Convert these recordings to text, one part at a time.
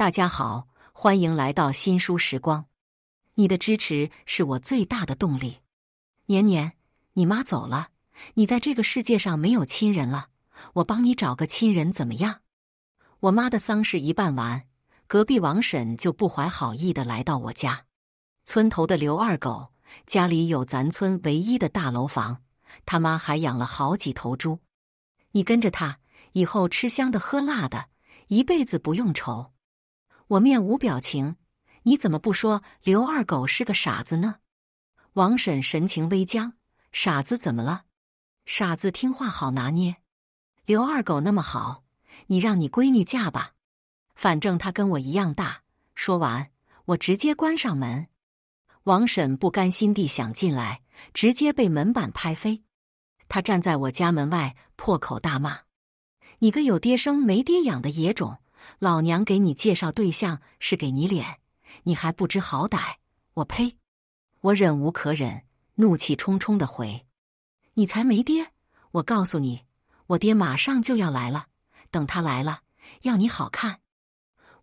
大家好，欢迎来到新书时光，你的支持是我最大的动力。年年，你妈走了，你在这个世界上没有亲人了，我帮你找个亲人怎么样？我妈的丧事一办完，隔壁王婶就不怀好意的来到我家。村头的刘二狗家里有咱村唯一的大楼房，他妈还养了好几头猪，你跟着他，以后吃香的喝辣的，一辈子不用愁。我面无表情，你怎么不说刘二狗是个傻子呢？王婶神情微僵，傻子怎么了？傻子听话好拿捏，刘二狗那么好，你让你闺女嫁吧，反正他跟我一样大。说完，我直接关上门。王婶不甘心地想进来，直接被门板拍飞。她站在我家门外破口大骂：“你个有爹生没爹养的野种！”老娘给你介绍对象是给你脸，你还不知好歹！我呸！我忍无可忍，怒气冲冲的回：“你才没爹！我告诉你，我爹马上就要来了。等他来了，要你好看！”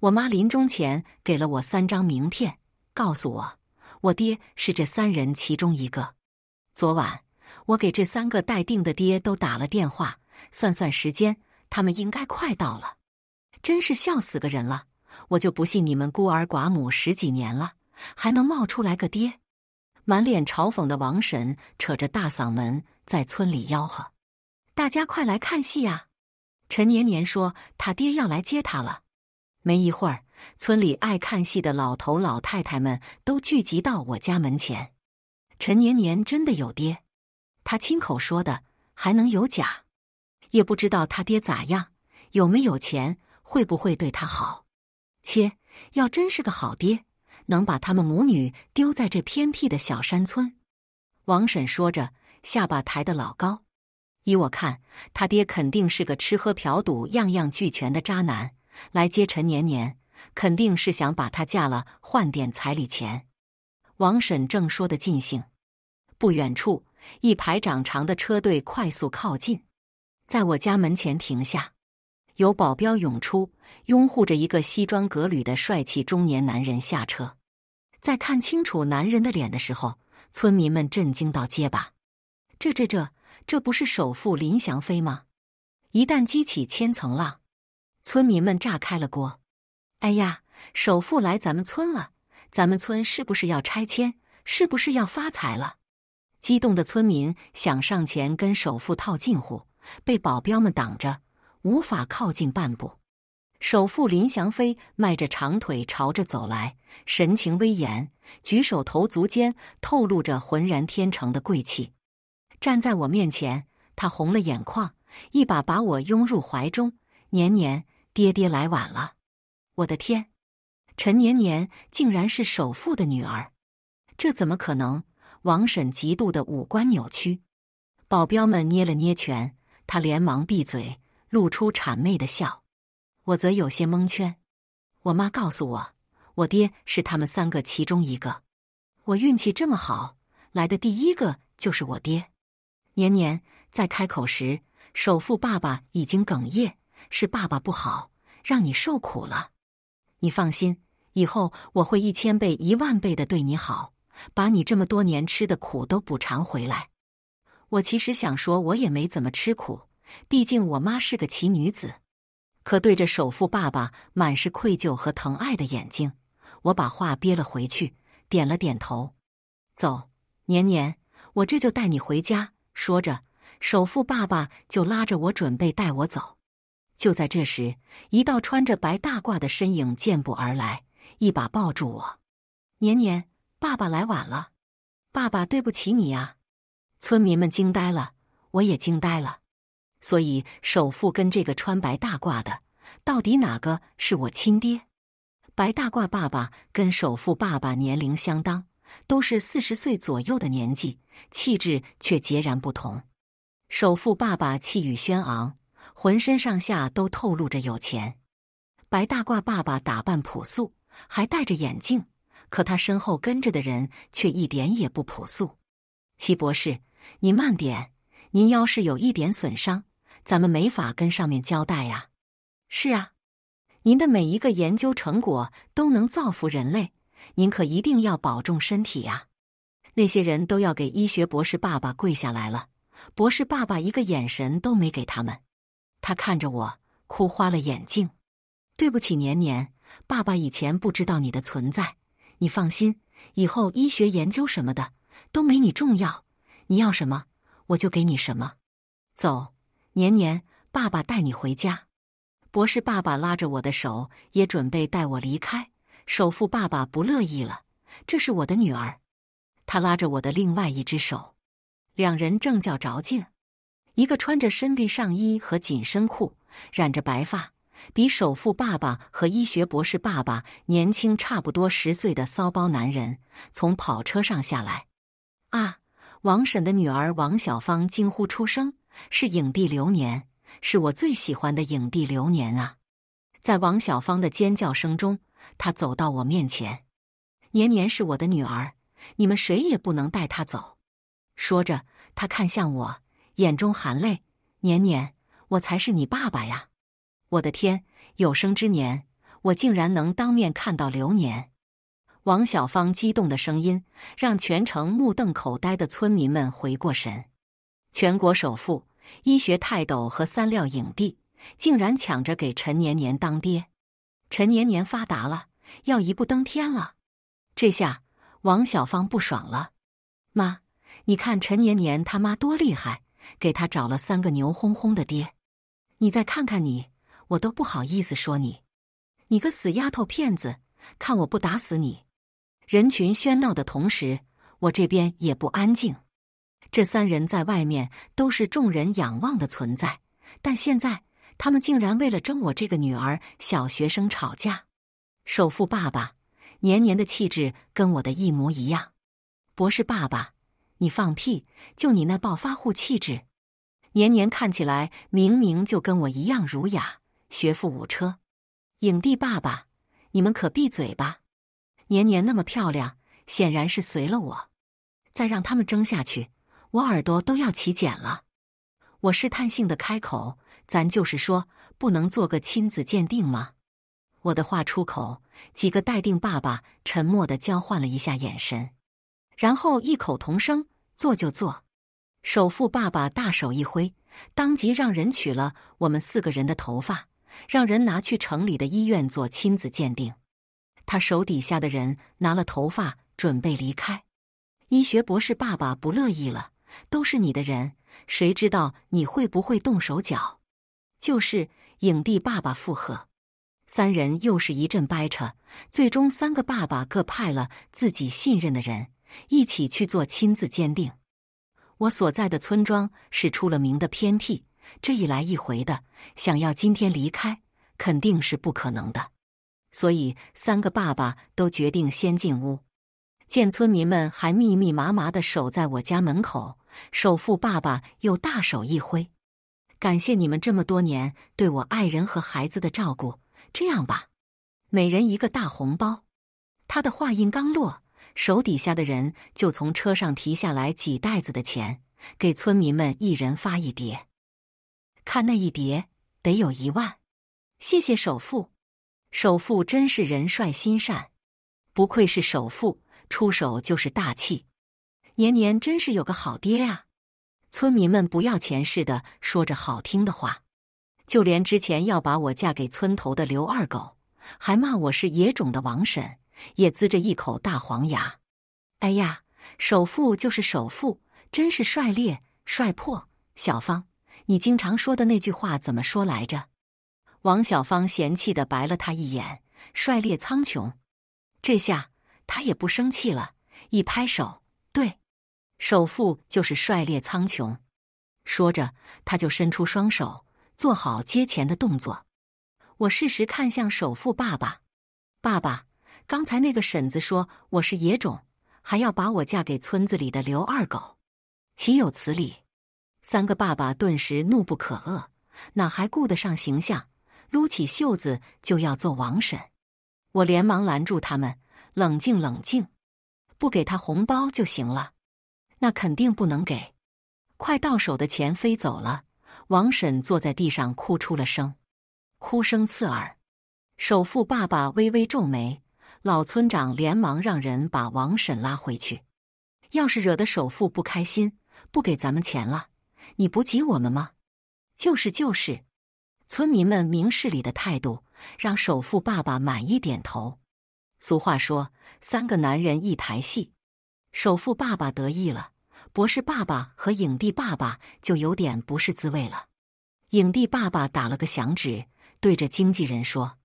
我妈临终前给了我三张名片，告诉我我爹是这三人其中一个。昨晚我给这三个待定的爹都打了电话，算算时间，他们应该快到了。真是笑死个人了！我就不信你们孤儿寡母十几年了，还能冒出来个爹！满脸嘲讽的王婶扯着大嗓门在村里吆喝：“大家快来看戏啊！”陈年年说他爹要来接他了。没一会儿，村里爱看戏的老头老太太们都聚集到我家门前。陈年年真的有爹，他亲口说的，还能有假？也不知道他爹咋样，有没有钱？会不会对他好？切！要真是个好爹，能把他们母女丢在这偏僻的小山村？王婶说着，下巴抬得老高。依我看，他爹肯定是个吃喝嫖赌样样俱全的渣男。来接陈年年，肯定是想把她嫁了，换点彩礼钱。王婶正说得尽兴，不远处一排长长的车队快速靠近，在我家门前停下。有保镖涌出，拥护着一个西装革履的帅气中年男人下车。在看清楚男人的脸的时候，村民们震惊到结巴：“这、这、这、这不是首富林祥飞吗？”一旦激起千层浪，村民们炸开了锅：“哎呀，首富来咱们村了！咱们村是不是要拆迁？是不是要发财了？”激动的村民想上前跟首富套近乎，被保镖们挡着。无法靠近半步，首富林祥飞迈着长腿朝着走来，神情威严，举手投足间透露着浑然天成的贵气。站在我面前，他红了眼眶，一把把我拥入怀中：“年年，爹爹来晚了。”我的天，陈年年竟然是首富的女儿，这怎么可能？王婶极度的五官扭曲，保镖们捏了捏拳，他连忙闭嘴。露出谄媚的笑，我则有些蒙圈。我妈告诉我，我爹是他们三个其中一个。我运气这么好，来的第一个就是我爹。年年在开口时，首富爸爸已经哽咽：“是爸爸不好，让你受苦了。你放心，以后我会一千倍、一万倍的对你好，把你这么多年吃的苦都补偿回来。”我其实想说，我也没怎么吃苦。毕竟我妈是个奇女子，可对着首富爸爸满是愧疚和疼爱的眼睛，我把话憋了回去，点了点头。走，年年，我这就带你回家。说着，首富爸爸就拉着我准备带我走。就在这时，一道穿着白大褂的身影健步而来，一把抱住我。年年，爸爸来晚了，爸爸对不起你啊！村民们惊呆了，我也惊呆了。所以，首富跟这个穿白大褂的，到底哪个是我亲爹？白大褂爸爸跟首富爸爸年龄相当，都是四十岁左右的年纪，气质却截然不同。首富爸爸气宇轩昂，浑身上下都透露着有钱。白大褂爸爸打扮朴素，还戴着眼镜，可他身后跟着的人却一点也不朴素。齐博士，你慢点。您要是有一点损伤，咱们没法跟上面交代呀。是啊，您的每一个研究成果都能造福人类，您可一定要保重身体呀。那些人都要给医学博士爸爸跪下来了，博士爸爸一个眼神都没给他们。他看着我，哭花了眼睛。对不起，年年，爸爸以前不知道你的存在。你放心，以后医学研究什么的都没你重要。你要什么？我就给你什么，走，年年，爸爸带你回家。博士爸爸拉着我的手，也准备带我离开。首富爸爸不乐意了，这是我的女儿。他拉着我的另外一只手，两人正叫着劲儿。一个穿着深绿上衣和紧身裤、染着白发、比首富爸爸和医学博士爸爸年轻差不多十岁的骚包男人从跑车上下来。啊！王婶的女儿王小芳惊呼出声：“是影帝流年，是我最喜欢的影帝流年啊！”在王小芳的尖叫声中，他走到我面前：“年年是我的女儿，你们谁也不能带她走。”说着，他看向我，眼中含泪：“年年，我才是你爸爸呀！”我的天，有生之年，我竟然能当面看到流年！王小芳激动的声音让全城目瞪口呆的村民们回过神。全国首富、医学泰斗和三料影帝竟然抢着给陈年年当爹，陈年年发达了，要一步登天了。这下王小芳不爽了：“妈，你看陈年年他妈多厉害，给他找了三个牛哄哄的爹。你再看看你，我都不好意思说你，你个死丫头片子，看我不打死你！”人群喧闹的同时，我这边也不安静。这三人在外面都是众人仰望的存在，但现在他们竟然为了争我这个女儿，小学生吵架。首富爸爸，年年的气质跟我的一模一样。博士爸爸，你放屁！就你那暴发户气质，年年看起来明明就跟我一样儒雅，学富五车。影帝爸爸，你们可闭嘴吧。年年那么漂亮，显然是随了我。再让他们争下去，我耳朵都要起茧了。我试探性的开口：“咱就是说，不能做个亲子鉴定吗？”我的话出口，几个待定爸爸沉默的交换了一下眼神，然后异口同声：“做就做。”首富爸爸大手一挥，当即让人取了我们四个人的头发，让人拿去城里的医院做亲子鉴定。他手底下的人拿了头发，准备离开。医学博士爸爸不乐意了：“都是你的人，谁知道你会不会动手脚？”就是影帝爸爸附和。三人又是一阵掰扯，最终三个爸爸各派了自己信任的人一起去做亲子鉴定。我所在的村庄是出了名的偏僻，这一来一回的，想要今天离开肯定是不可能的。所以，三个爸爸都决定先进屋。见村民们还密密麻麻的守在我家门口，首富爸爸又大手一挥：“感谢你们这么多年对我爱人和孩子的照顾。这样吧，每人一个大红包。”他的话音刚落，手底下的人就从车上提下来几袋子的钱，给村民们一人发一叠。看那一叠，得有一万。谢谢首富。首富真是人帅心善，不愧是首富，出手就是大气。年年真是有个好爹呀！村民们不要钱似的说着好听的话，就连之前要把我嫁给村头的刘二狗，还骂我是野种的王婶，也呲着一口大黄牙。哎呀，首富就是首富，真是帅烈帅破。小芳，你经常说的那句话怎么说来着？王小芳嫌弃的白了他一眼，“率列苍穹。”这下他也不生气了，一拍手：“对，首富就是率列苍穹。”说着，他就伸出双手，做好接钱的动作。我适时看向首富爸爸：“爸爸，刚才那个婶子说我是野种，还要把我嫁给村子里的刘二狗，岂有此理！”三个爸爸顿时怒不可遏，哪还顾得上形象？撸起袖子就要做王婶，我连忙拦住他们，冷静冷静，不给他红包就行了。那肯定不能给，快到手的钱飞走了。王婶坐在地上哭出了声，哭声刺耳。首富爸爸微微皱眉，老村长连忙让人把王婶拉回去。要是惹得首富不开心，不给咱们钱了，你不急我们吗？就是就是。村民们明事理的态度让首富爸爸满意点头。俗话说，三个男人一台戏，首富爸爸得意了，博士爸爸和影帝爸爸就有点不是滋味了。影帝爸爸打了个响指，对着经纪人说：“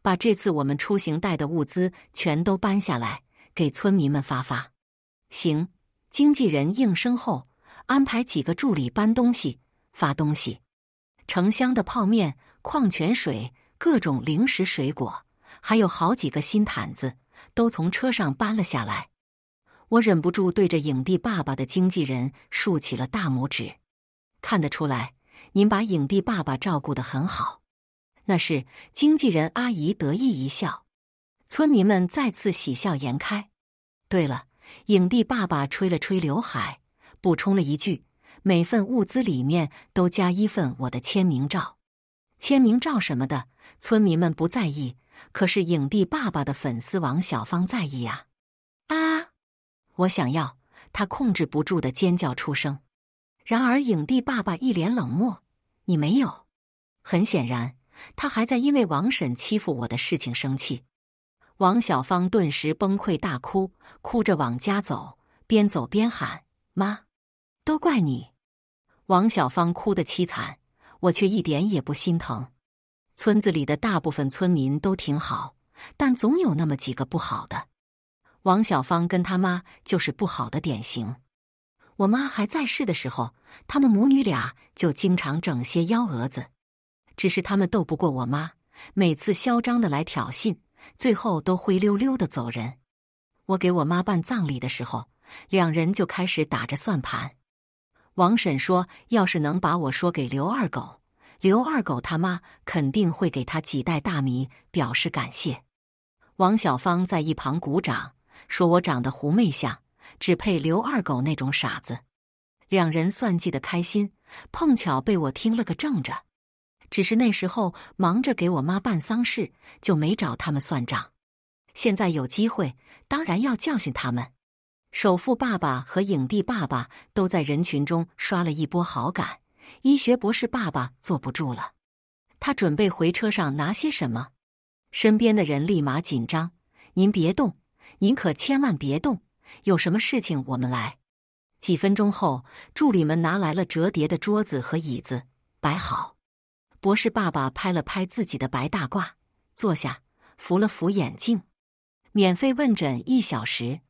把这次我们出行带的物资全都搬下来，给村民们发发。”行，经纪人应声后安排几个助理搬东西，发东西。成箱的泡面、矿泉水、各种零食、水果，还有好几个新毯子，都从车上搬了下来。我忍不住对着影帝爸爸的经纪人竖起了大拇指。看得出来，您把影帝爸爸照顾得很好。那是经纪人阿姨得意一笑。村民们再次喜笑颜开。对了，影帝爸爸吹了吹刘海，补充了一句。每份物资里面都加一份我的签名照，签名照什么的，村民们不在意，可是影帝爸爸的粉丝王小芳在意啊！啊！我想要！他控制不住的尖叫出声。然而影帝爸爸一脸冷漠：“你没有。”很显然，他还在因为王婶欺负我的事情生气。王小芳顿时崩溃大哭，哭着往家走，边走边喊：“妈，都怪你！”王小芳哭得凄惨，我却一点也不心疼。村子里的大部分村民都挺好，但总有那么几个不好的。王小芳跟她妈就是不好的典型。我妈还在世的时候，他们母女俩就经常整些幺蛾子。只是他们斗不过我妈，每次嚣张的来挑衅，最后都灰溜溜的走人。我给我妈办葬礼的时候，两人就开始打着算盘。王婶说：“要是能把我说给刘二狗，刘二狗他妈肯定会给他几袋大米表示感谢。”王小芳在一旁鼓掌，说我长得狐媚相，只配刘二狗那种傻子。两人算计的开心，碰巧被我听了个正着。只是那时候忙着给我妈办丧事，就没找他们算账。现在有机会，当然要教训他们。首富爸爸和影帝爸爸都在人群中刷了一波好感，医学博士爸爸坐不住了，他准备回车上拿些什么。身边的人立马紧张：“您别动，您可千万别动！有什么事情我们来。”几分钟后，助理们拿来了折叠的桌子和椅子，摆好。博士爸爸拍了拍自己的白大褂，坐下，扶了扶眼镜，免费问诊一小时。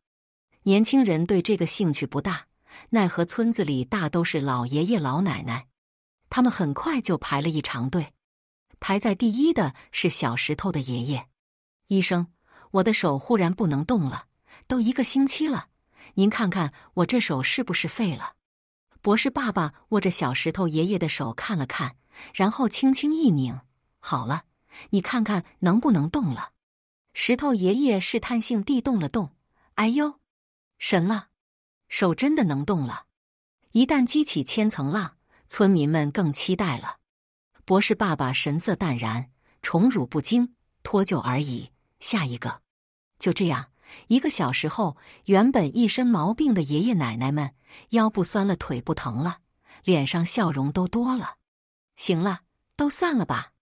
年轻人对这个兴趣不大，奈何村子里大都是老爷爷老奶奶，他们很快就排了一长队。排在第一的是小石头的爷爷。医生，我的手忽然不能动了，都一个星期了，您看看我这手是不是废了？博士爸爸握着小石头爷爷的手看了看，然后轻轻一拧，好了，你看看能不能动了？石头爷爷试探性地动了动，哎呦！神了，手真的能动了！一旦激起千层浪，村民们更期待了。博士爸爸神色淡然，宠辱不惊，脱臼而已。下一个。就这样，一个小时后，原本一身毛病的爷爷奶奶们，腰不酸了，腿不疼了，脸上笑容都多了。行了，都散了吧。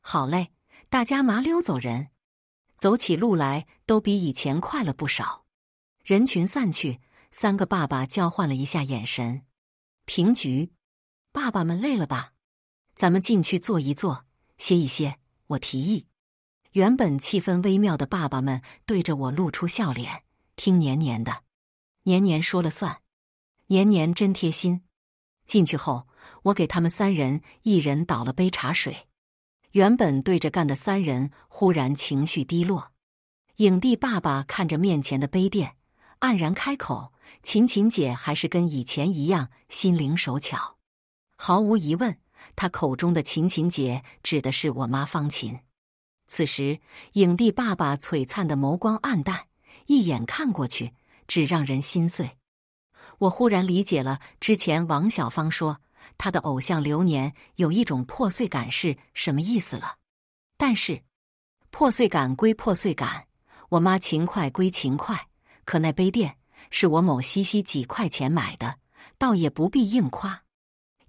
好嘞，大家麻溜走人，走起路来都比以前快了不少。人群散去，三个爸爸交换了一下眼神，平局。爸爸们累了吧？咱们进去坐一坐，歇一歇。我提议。原本气氛微妙的爸爸们对着我露出笑脸，听年年的，年年说了算，年年真贴心。进去后，我给他们三人一人倒了杯茶水。原本对着干的三人忽然情绪低落。影帝爸爸看着面前的杯垫。黯然开口：“琴琴姐还是跟以前一样心灵手巧。”毫无疑问，他口中的琴琴姐指的是我妈方琴。此时，影帝爸爸璀璨的眸光黯淡，一眼看过去，只让人心碎。我忽然理解了之前王小芳说她的偶像流年有一种破碎感是什么意思了。但是，破碎感归破碎感，我妈勤快归勤快。可那杯垫是我某西西几块钱买的，倒也不必硬夸。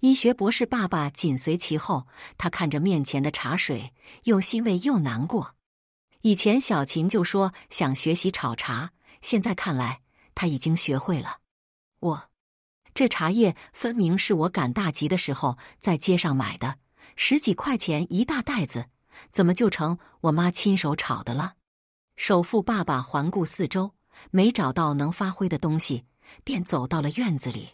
医学博士爸爸紧随其后，他看着面前的茶水，又欣慰又难过。以前小琴就说想学习炒茶，现在看来他已经学会了。我这茶叶分明是我赶大集的时候在街上买的，十几块钱一大袋子，怎么就成我妈亲手炒的了？首富爸爸环顾四周。没找到能发挥的东西，便走到了院子里，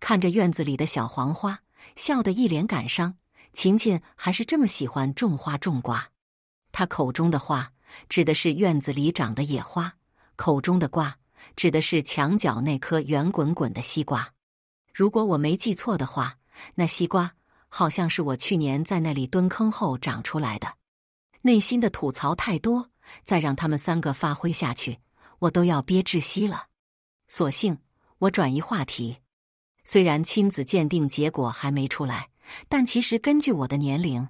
看着院子里的小黄花，笑得一脸感伤。琴琴还是这么喜欢种花种瓜。他口中的花指的是院子里长的野花，口中的瓜指的是墙角那颗圆滚滚的西瓜。如果我没记错的话，那西瓜好像是我去年在那里蹲坑后长出来的。内心的吐槽太多，再让他们三个发挥下去。我都要憋窒息了，索性我转移话题。虽然亲子鉴定结果还没出来，但其实根据我的年龄，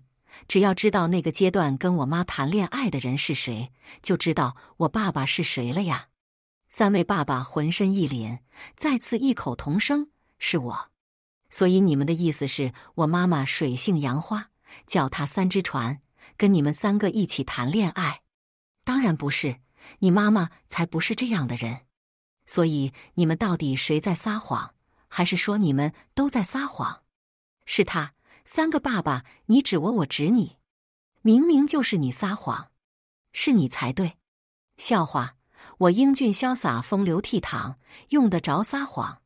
只要知道那个阶段跟我妈谈恋爱的人是谁，就知道我爸爸是谁了呀。三位爸爸浑身一凛，再次异口同声：“是我。”所以你们的意思是我妈妈水性杨花，脚踏三只船，跟你们三个一起谈恋爱？当然不是。你妈妈才不是这样的人，所以你们到底谁在撒谎？还是说你们都在撒谎？是他三个爸爸，你指我，我指你，明明就是你撒谎，是你才对。笑话！我英俊潇洒，风流倜傥，用得着撒谎？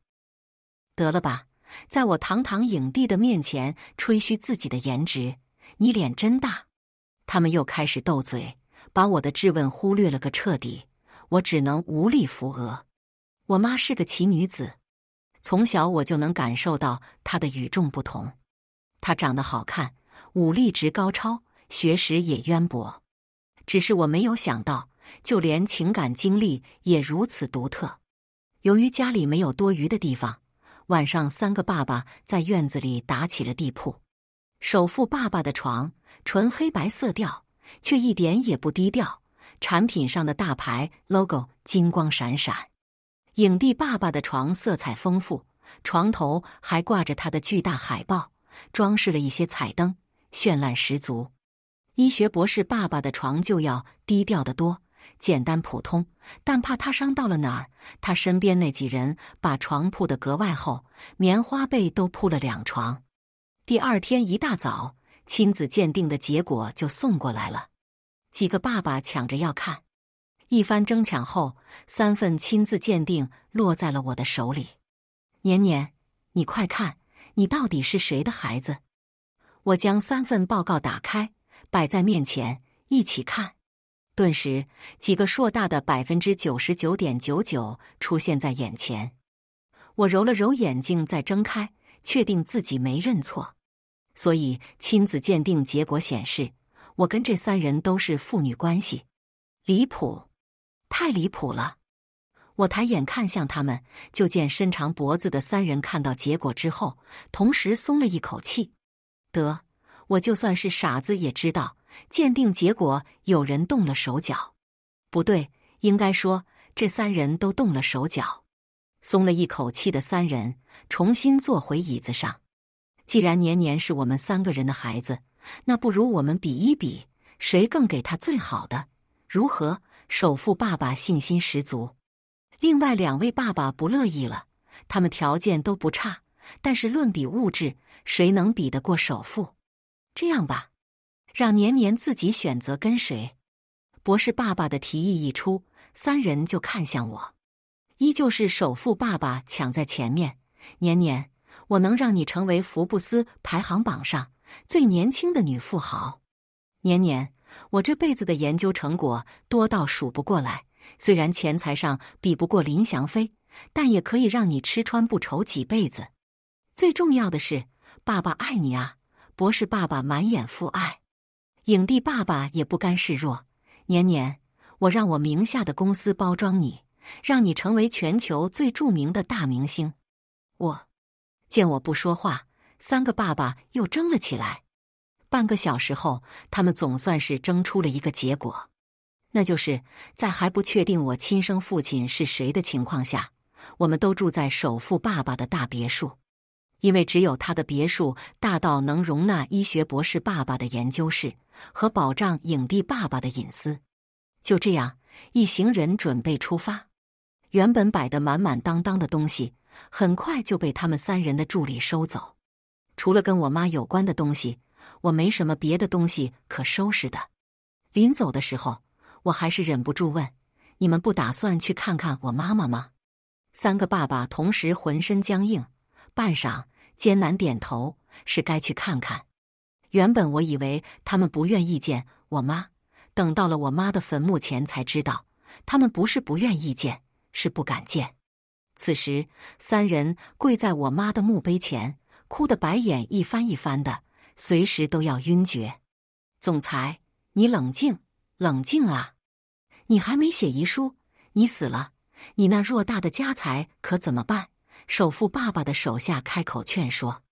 得了吧，在我堂堂影帝的面前吹嘘自己的颜值，你脸真大！他们又开始斗嘴。把我的质问忽略了个彻底，我只能无力扶额。我妈是个奇女子，从小我就能感受到她的与众不同。她长得好看，武力值高超，学识也渊博。只是我没有想到，就连情感经历也如此独特。由于家里没有多余的地方，晚上三个爸爸在院子里打起了地铺。首富爸爸的床，纯黑白色调。却一点也不低调，产品上的大牌 logo 金光闪闪。影帝爸爸的床色彩丰富，床头还挂着他的巨大海报，装饰了一些彩灯，绚烂十足。医学博士爸爸的床就要低调的多，简单普通，但怕他伤到了哪儿，他身边那几人把床铺的格外厚，棉花被都铺了两床。第二天一大早。亲子鉴定的结果就送过来了，几个爸爸抢着要看，一番争抢后，三份亲子鉴定落在了我的手里。年年，你快看，你到底是谁的孩子？我将三份报告打开，摆在面前一起看，顿时几个硕大的百分之九十九点九九出现在眼前。我揉了揉眼睛，再睁开，确定自己没认错。所以，亲子鉴定结果显示，我跟这三人都是父女关系，离谱，太离谱了！我抬眼看向他们，就见伸长脖子的三人看到结果之后，同时松了一口气。得，我就算是傻子也知道，鉴定结果有人动了手脚。不对，应该说这三人都动了手脚。松了一口气的三人重新坐回椅子上。既然年年是我们三个人的孩子，那不如我们比一比，谁更给他最好的，如何？首富爸爸信心十足。另外两位爸爸不乐意了，他们条件都不差，但是论比物质，谁能比得过首富？这样吧，让年年自己选择跟谁。博士爸爸的提议一出，三人就看向我，依旧是首富爸爸抢在前面。年年。我能让你成为福布斯排行榜上最年轻的女富豪，年年，我这辈子的研究成果多到数不过来。虽然钱财上比不过林翔飞，但也可以让你吃穿不愁几辈子。最重要的是，爸爸爱你啊，博士爸爸满眼父爱，影帝爸爸也不甘示弱。年年，我让我名下的公司包装你，让你成为全球最著名的大明星。我。见我不说话，三个爸爸又争了起来。半个小时后，他们总算是争出了一个结果，那就是在还不确定我亲生父亲是谁的情况下，我们都住在首富爸爸的大别墅，因为只有他的别墅大到能容纳医学博士爸爸的研究室和保障影帝爸爸的隐私。就这样，一行人准备出发，原本摆得满满当当的东西。很快就被他们三人的助理收走。除了跟我妈有关的东西，我没什么别的东西可收拾的。临走的时候，我还是忍不住问：“你们不打算去看看我妈妈吗？”三个爸爸同时浑身僵硬，半晌艰难点头：“是该去看看。”原本我以为他们不愿意见我妈，等到了我妈的坟墓前才知道，他们不是不愿意见，是不敢见。此时，三人跪在我妈的墓碑前，哭得白眼一翻一翻的，随时都要晕厥。总裁，你冷静，冷静啊！你还没写遗书，你死了，你那偌大的家财可怎么办？首富爸爸的手下开口劝说：“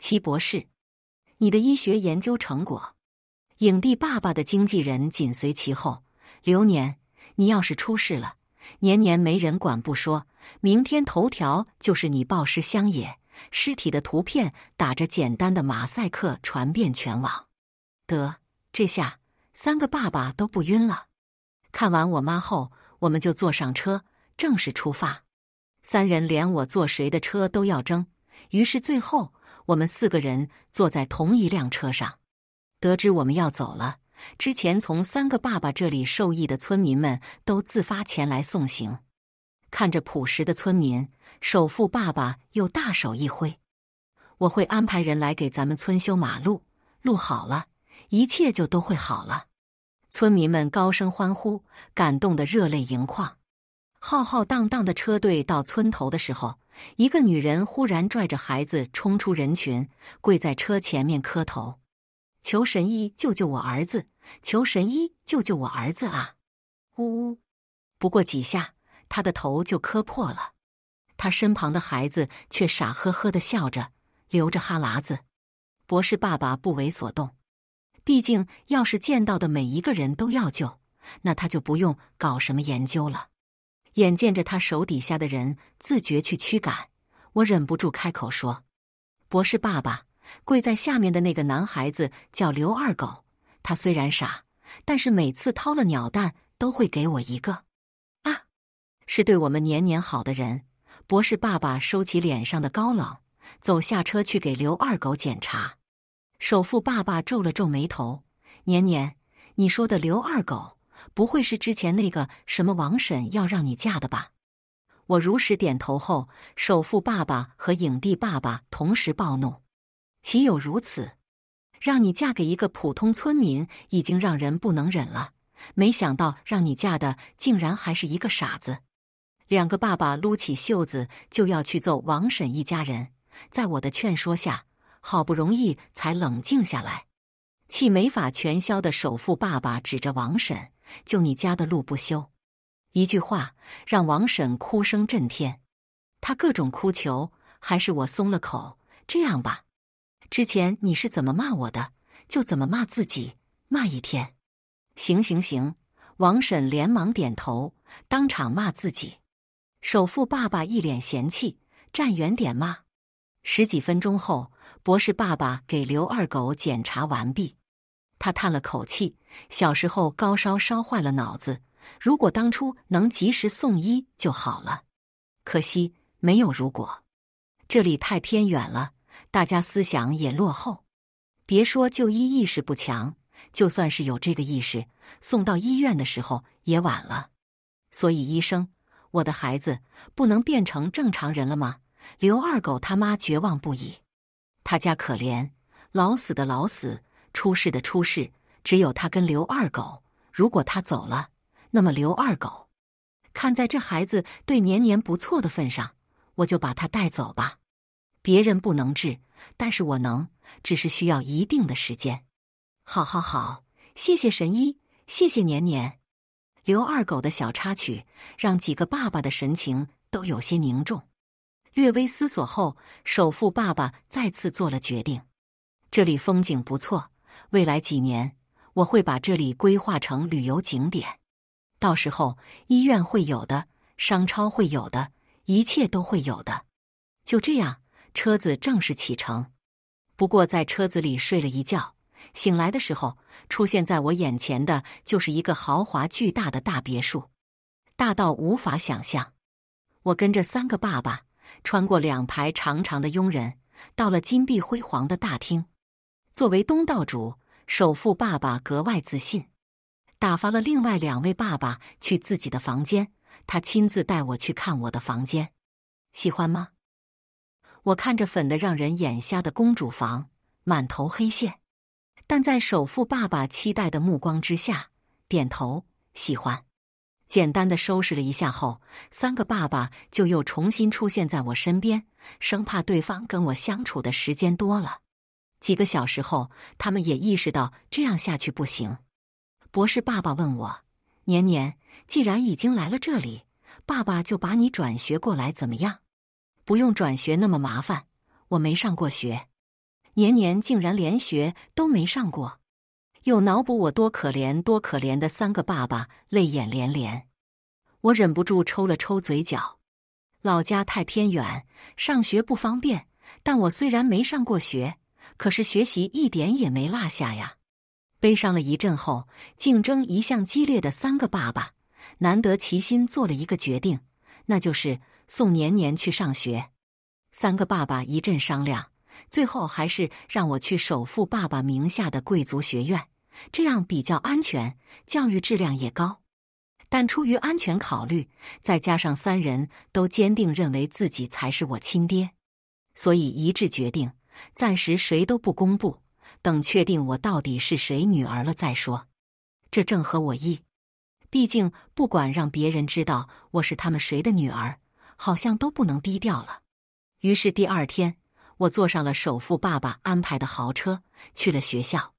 齐博士，你的医学研究成果。”影帝爸爸的经纪人紧随其后：“流年，你要是出事了，年年没人管不说。”明天头条就是你暴尸乡野尸体的图片，打着简单的马赛克传遍全网。得，这下三个爸爸都不晕了。看完我妈后，我们就坐上车，正式出发。三人连我坐谁的车都要争，于是最后我们四个人坐在同一辆车上。得知我们要走了，之前从三个爸爸这里受益的村民们都自发前来送行。看着朴实的村民，首富爸爸又大手一挥：“我会安排人来给咱们村修马路，路好了，一切就都会好了。”村民们高声欢呼，感动得热泪盈眶。浩浩荡荡的车队到村头的时候，一个女人忽然拽着孩子冲出人群，跪在车前面磕头，求神医救救我儿子，求神医救救我儿子啊！呜呜。不过几下。他的头就磕破了，他身旁的孩子却傻呵呵的笑着，流着哈喇子。博士爸爸不为所动，毕竟要是见到的每一个人都要救，那他就不用搞什么研究了。眼见着他手底下的人自觉去驱赶，我忍不住开口说：“博士爸爸，跪在下面的那个男孩子叫刘二狗，他虽然傻，但是每次掏了鸟蛋都会给我一个。”是对我们年年好的人，博士爸爸收起脸上的高冷，走下车去给刘二狗检查。首富爸爸皱了皱眉头：“年年，你说的刘二狗，不会是之前那个什么王婶要让你嫁的吧？”我如实点头后，首富爸爸和影帝爸爸同时暴怒：“岂有如此！让你嫁给一个普通村民已经让人不能忍了，没想到让你嫁的竟然还是一个傻子！”两个爸爸撸起袖子就要去揍王婶一家人，在我的劝说下，好不容易才冷静下来，气没法全消的首富爸爸指着王婶：“就你家的路不修！”一句话让王婶哭声震天，他各种哭求，还是我松了口：“这样吧，之前你是怎么骂我的，就怎么骂自己，骂一天。”“行行行！”王婶连忙点头，当场骂自己。首富爸爸一脸嫌弃：“站远点嘛！”十几分钟后，博士爸爸给刘二狗检查完毕，他叹了口气：“小时候高烧烧坏了脑子，如果当初能及时送医就好了。可惜没有如果。这里太偏远了，大家思想也落后，别说就医意识不强，就算是有这个意识，送到医院的时候也晚了。所以医生。”我的孩子不能变成正常人了吗？刘二狗他妈绝望不已。他家可怜，老死的老死，出事的出事，只有他跟刘二狗。如果他走了，那么刘二狗，看在这孩子对年年不错的份上，我就把他带走吧。别人不能治，但是我能，只是需要一定的时间。好好好，谢谢神医，谢谢年年。刘二狗的小插曲让几个爸爸的神情都有些凝重。略微思索后，首富爸爸再次做了决定。这里风景不错，未来几年我会把这里规划成旅游景点。到时候医院会有的，商超会有的，一切都会有的。就这样，车子正式启程。不过在车子里睡了一觉。醒来的时候，出现在我眼前的就是一个豪华巨大的大别墅，大到无法想象。我跟着三个爸爸穿过两排长长的佣人，到了金碧辉煌的大厅。作为东道主，首富爸爸格外自信，打发了另外两位爸爸去自己的房间，他亲自带我去看我的房间。喜欢吗？我看着粉的让人眼瞎的公主房，满头黑线。但在首富爸爸期待的目光之下，点头喜欢。简单的收拾了一下后，三个爸爸就又重新出现在我身边，生怕对方跟我相处的时间多了。几个小时后，他们也意识到这样下去不行。博士爸爸问我：“年年，既然已经来了这里，爸爸就把你转学过来怎么样？不用转学那么麻烦。”我没上过学。年年竟然连学都没上过，又脑补我多可怜多可怜的三个爸爸泪眼连连，我忍不住抽了抽嘴角。老家太偏远，上学不方便，但我虽然没上过学，可是学习一点也没落下呀。悲伤了一阵后，竞争一向激烈的三个爸爸难得齐心做了一个决定，那就是送年年去上学。三个爸爸一阵商量。最后还是让我去首富爸爸名下的贵族学院，这样比较安全，教育质量也高。但出于安全考虑，再加上三人都坚定认为自己才是我亲爹，所以一致决定暂时谁都不公布，等确定我到底是谁女儿了再说。这正合我意，毕竟不管让别人知道我是他们谁的女儿，好像都不能低调了。于是第二天。我坐上了首富爸爸安排的豪车，去了学校。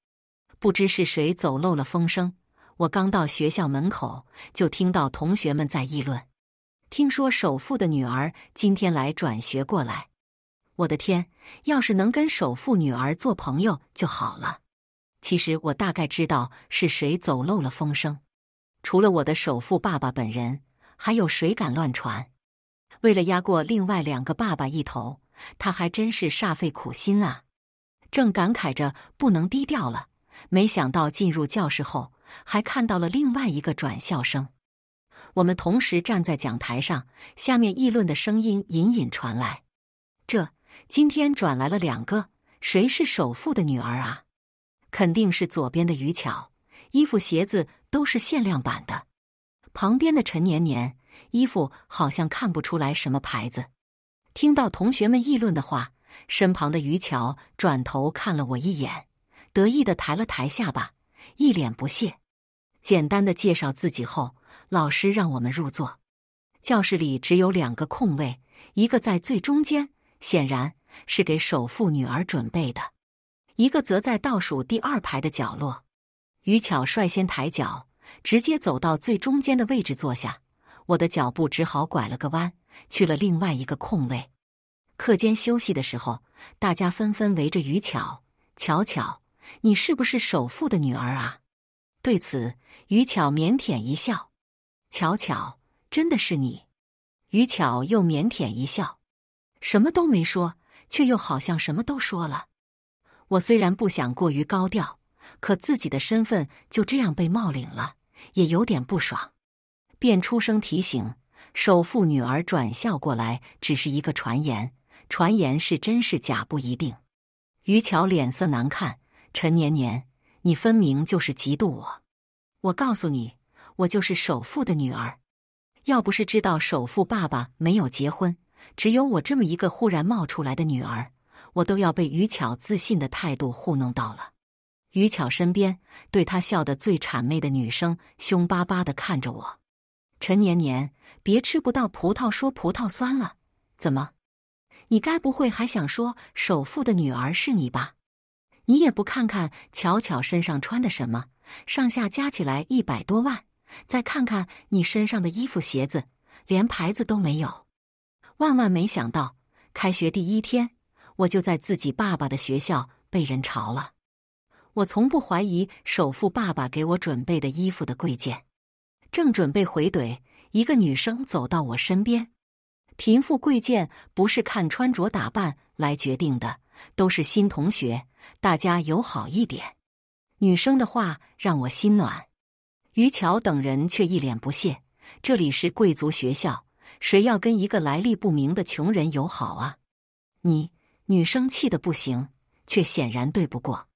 不知是谁走漏了风声，我刚到学校门口，就听到同学们在议论。听说首富的女儿今天来转学过来，我的天，要是能跟首富女儿做朋友就好了。其实我大概知道是谁走漏了风声，除了我的首富爸爸本人，还有谁敢乱传？为了压过另外两个爸爸一头。他还真是煞费苦心啊！正感慨着不能低调了，没想到进入教室后还看到了另外一个转校生。我们同时站在讲台上，下面议论的声音隐隐传来。这今天转来了两个，谁是首富的女儿啊？肯定是左边的于巧，衣服鞋子都是限量版的。旁边的陈年年，衣服好像看不出来什么牌子。听到同学们议论的话，身旁的于巧转头看了我一眼，得意的抬了抬下巴，一脸不屑。简单的介绍自己后，老师让我们入座。教室里只有两个空位，一个在最中间，显然是给首富女儿准备的；一个则在倒数第二排的角落。于巧率先抬脚，直接走到最中间的位置坐下，我的脚步只好拐了个弯。去了另外一个空位。课间休息的时候，大家纷纷围着于巧巧巧：“你是不是首富的女儿啊？”对此，于巧腼腆一笑。巧巧：“真的是你。”于巧又腼腆一笑，什么都没说，却又好像什么都说了。我虽然不想过于高调，可自己的身份就这样被冒领了，也有点不爽，便出声提醒。首富女儿转校过来只是一个传言，传言是真是假不一定。于巧脸色难看，陈年年，你分明就是嫉妒我！我告诉你，我就是首富的女儿。要不是知道首富爸爸没有结婚，只有我这么一个忽然冒出来的女儿，我都要被于巧自信的态度糊弄到了。于巧身边对她笑得最谄媚的女生，凶巴巴的看着我。陈年年，别吃不到葡萄说葡萄酸了。怎么，你该不会还想说首富的女儿是你吧？你也不看看巧巧身上穿的什么，上下加起来一百多万。再看看你身上的衣服鞋子，连牌子都没有。万万没想到，开学第一天我就在自己爸爸的学校被人嘲了。我从不怀疑首富爸爸给我准备的衣服的贵贱。正准备回怼，一个女生走到我身边。贫富贵贱不是看穿着打扮来决定的，都是新同学，大家友好一点。女生的话让我心暖，于桥等人却一脸不屑。这里是贵族学校，谁要跟一个来历不明的穷人友好啊？你女生气得不行，却显然对不过。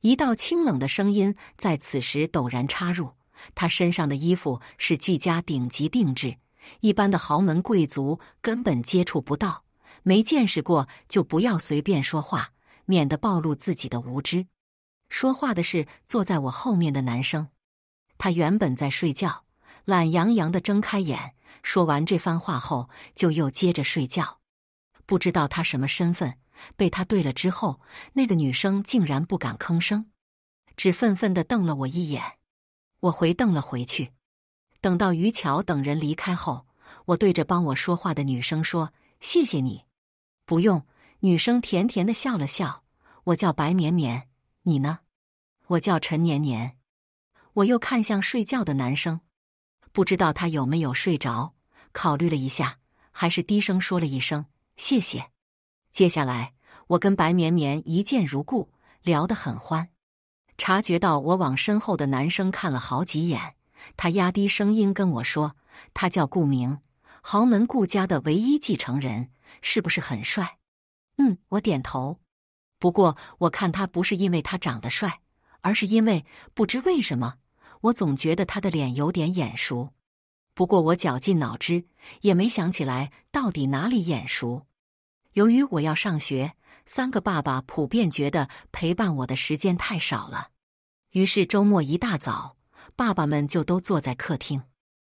一道清冷的声音在此时陡然插入。他身上的衣服是俱家顶级定制，一般的豪门贵族根本接触不到。没见识过就不要随便说话，免得暴露自己的无知。说话的是坐在我后面的男生，他原本在睡觉，懒洋洋的睁开眼，说完这番话后就又接着睡觉。不知道他什么身份，被他对了之后，那个女生竟然不敢吭声，只愤愤地瞪了我一眼。我回瞪了回去，等到于桥等人离开后，我对着帮我说话的女生说：“谢谢你。”不用。女生甜甜的笑了笑：“我叫白绵绵，你呢？”“我叫陈年年。”我又看向睡觉的男生，不知道他有没有睡着。考虑了一下，还是低声说了一声：“谢谢。”接下来，我跟白绵绵一见如故，聊得很欢。察觉到我往身后的男生看了好几眼，他压低声音跟我说：“他叫顾明，豪门顾家的唯一继承人，是不是很帅？”“嗯。”我点头。不过我看他不是因为他长得帅，而是因为不知为什么，我总觉得他的脸有点眼熟。不过我绞尽脑汁也没想起来到底哪里眼熟。由于我要上学。三个爸爸普遍觉得陪伴我的时间太少了，于是周末一大早，爸爸们就都坐在客厅，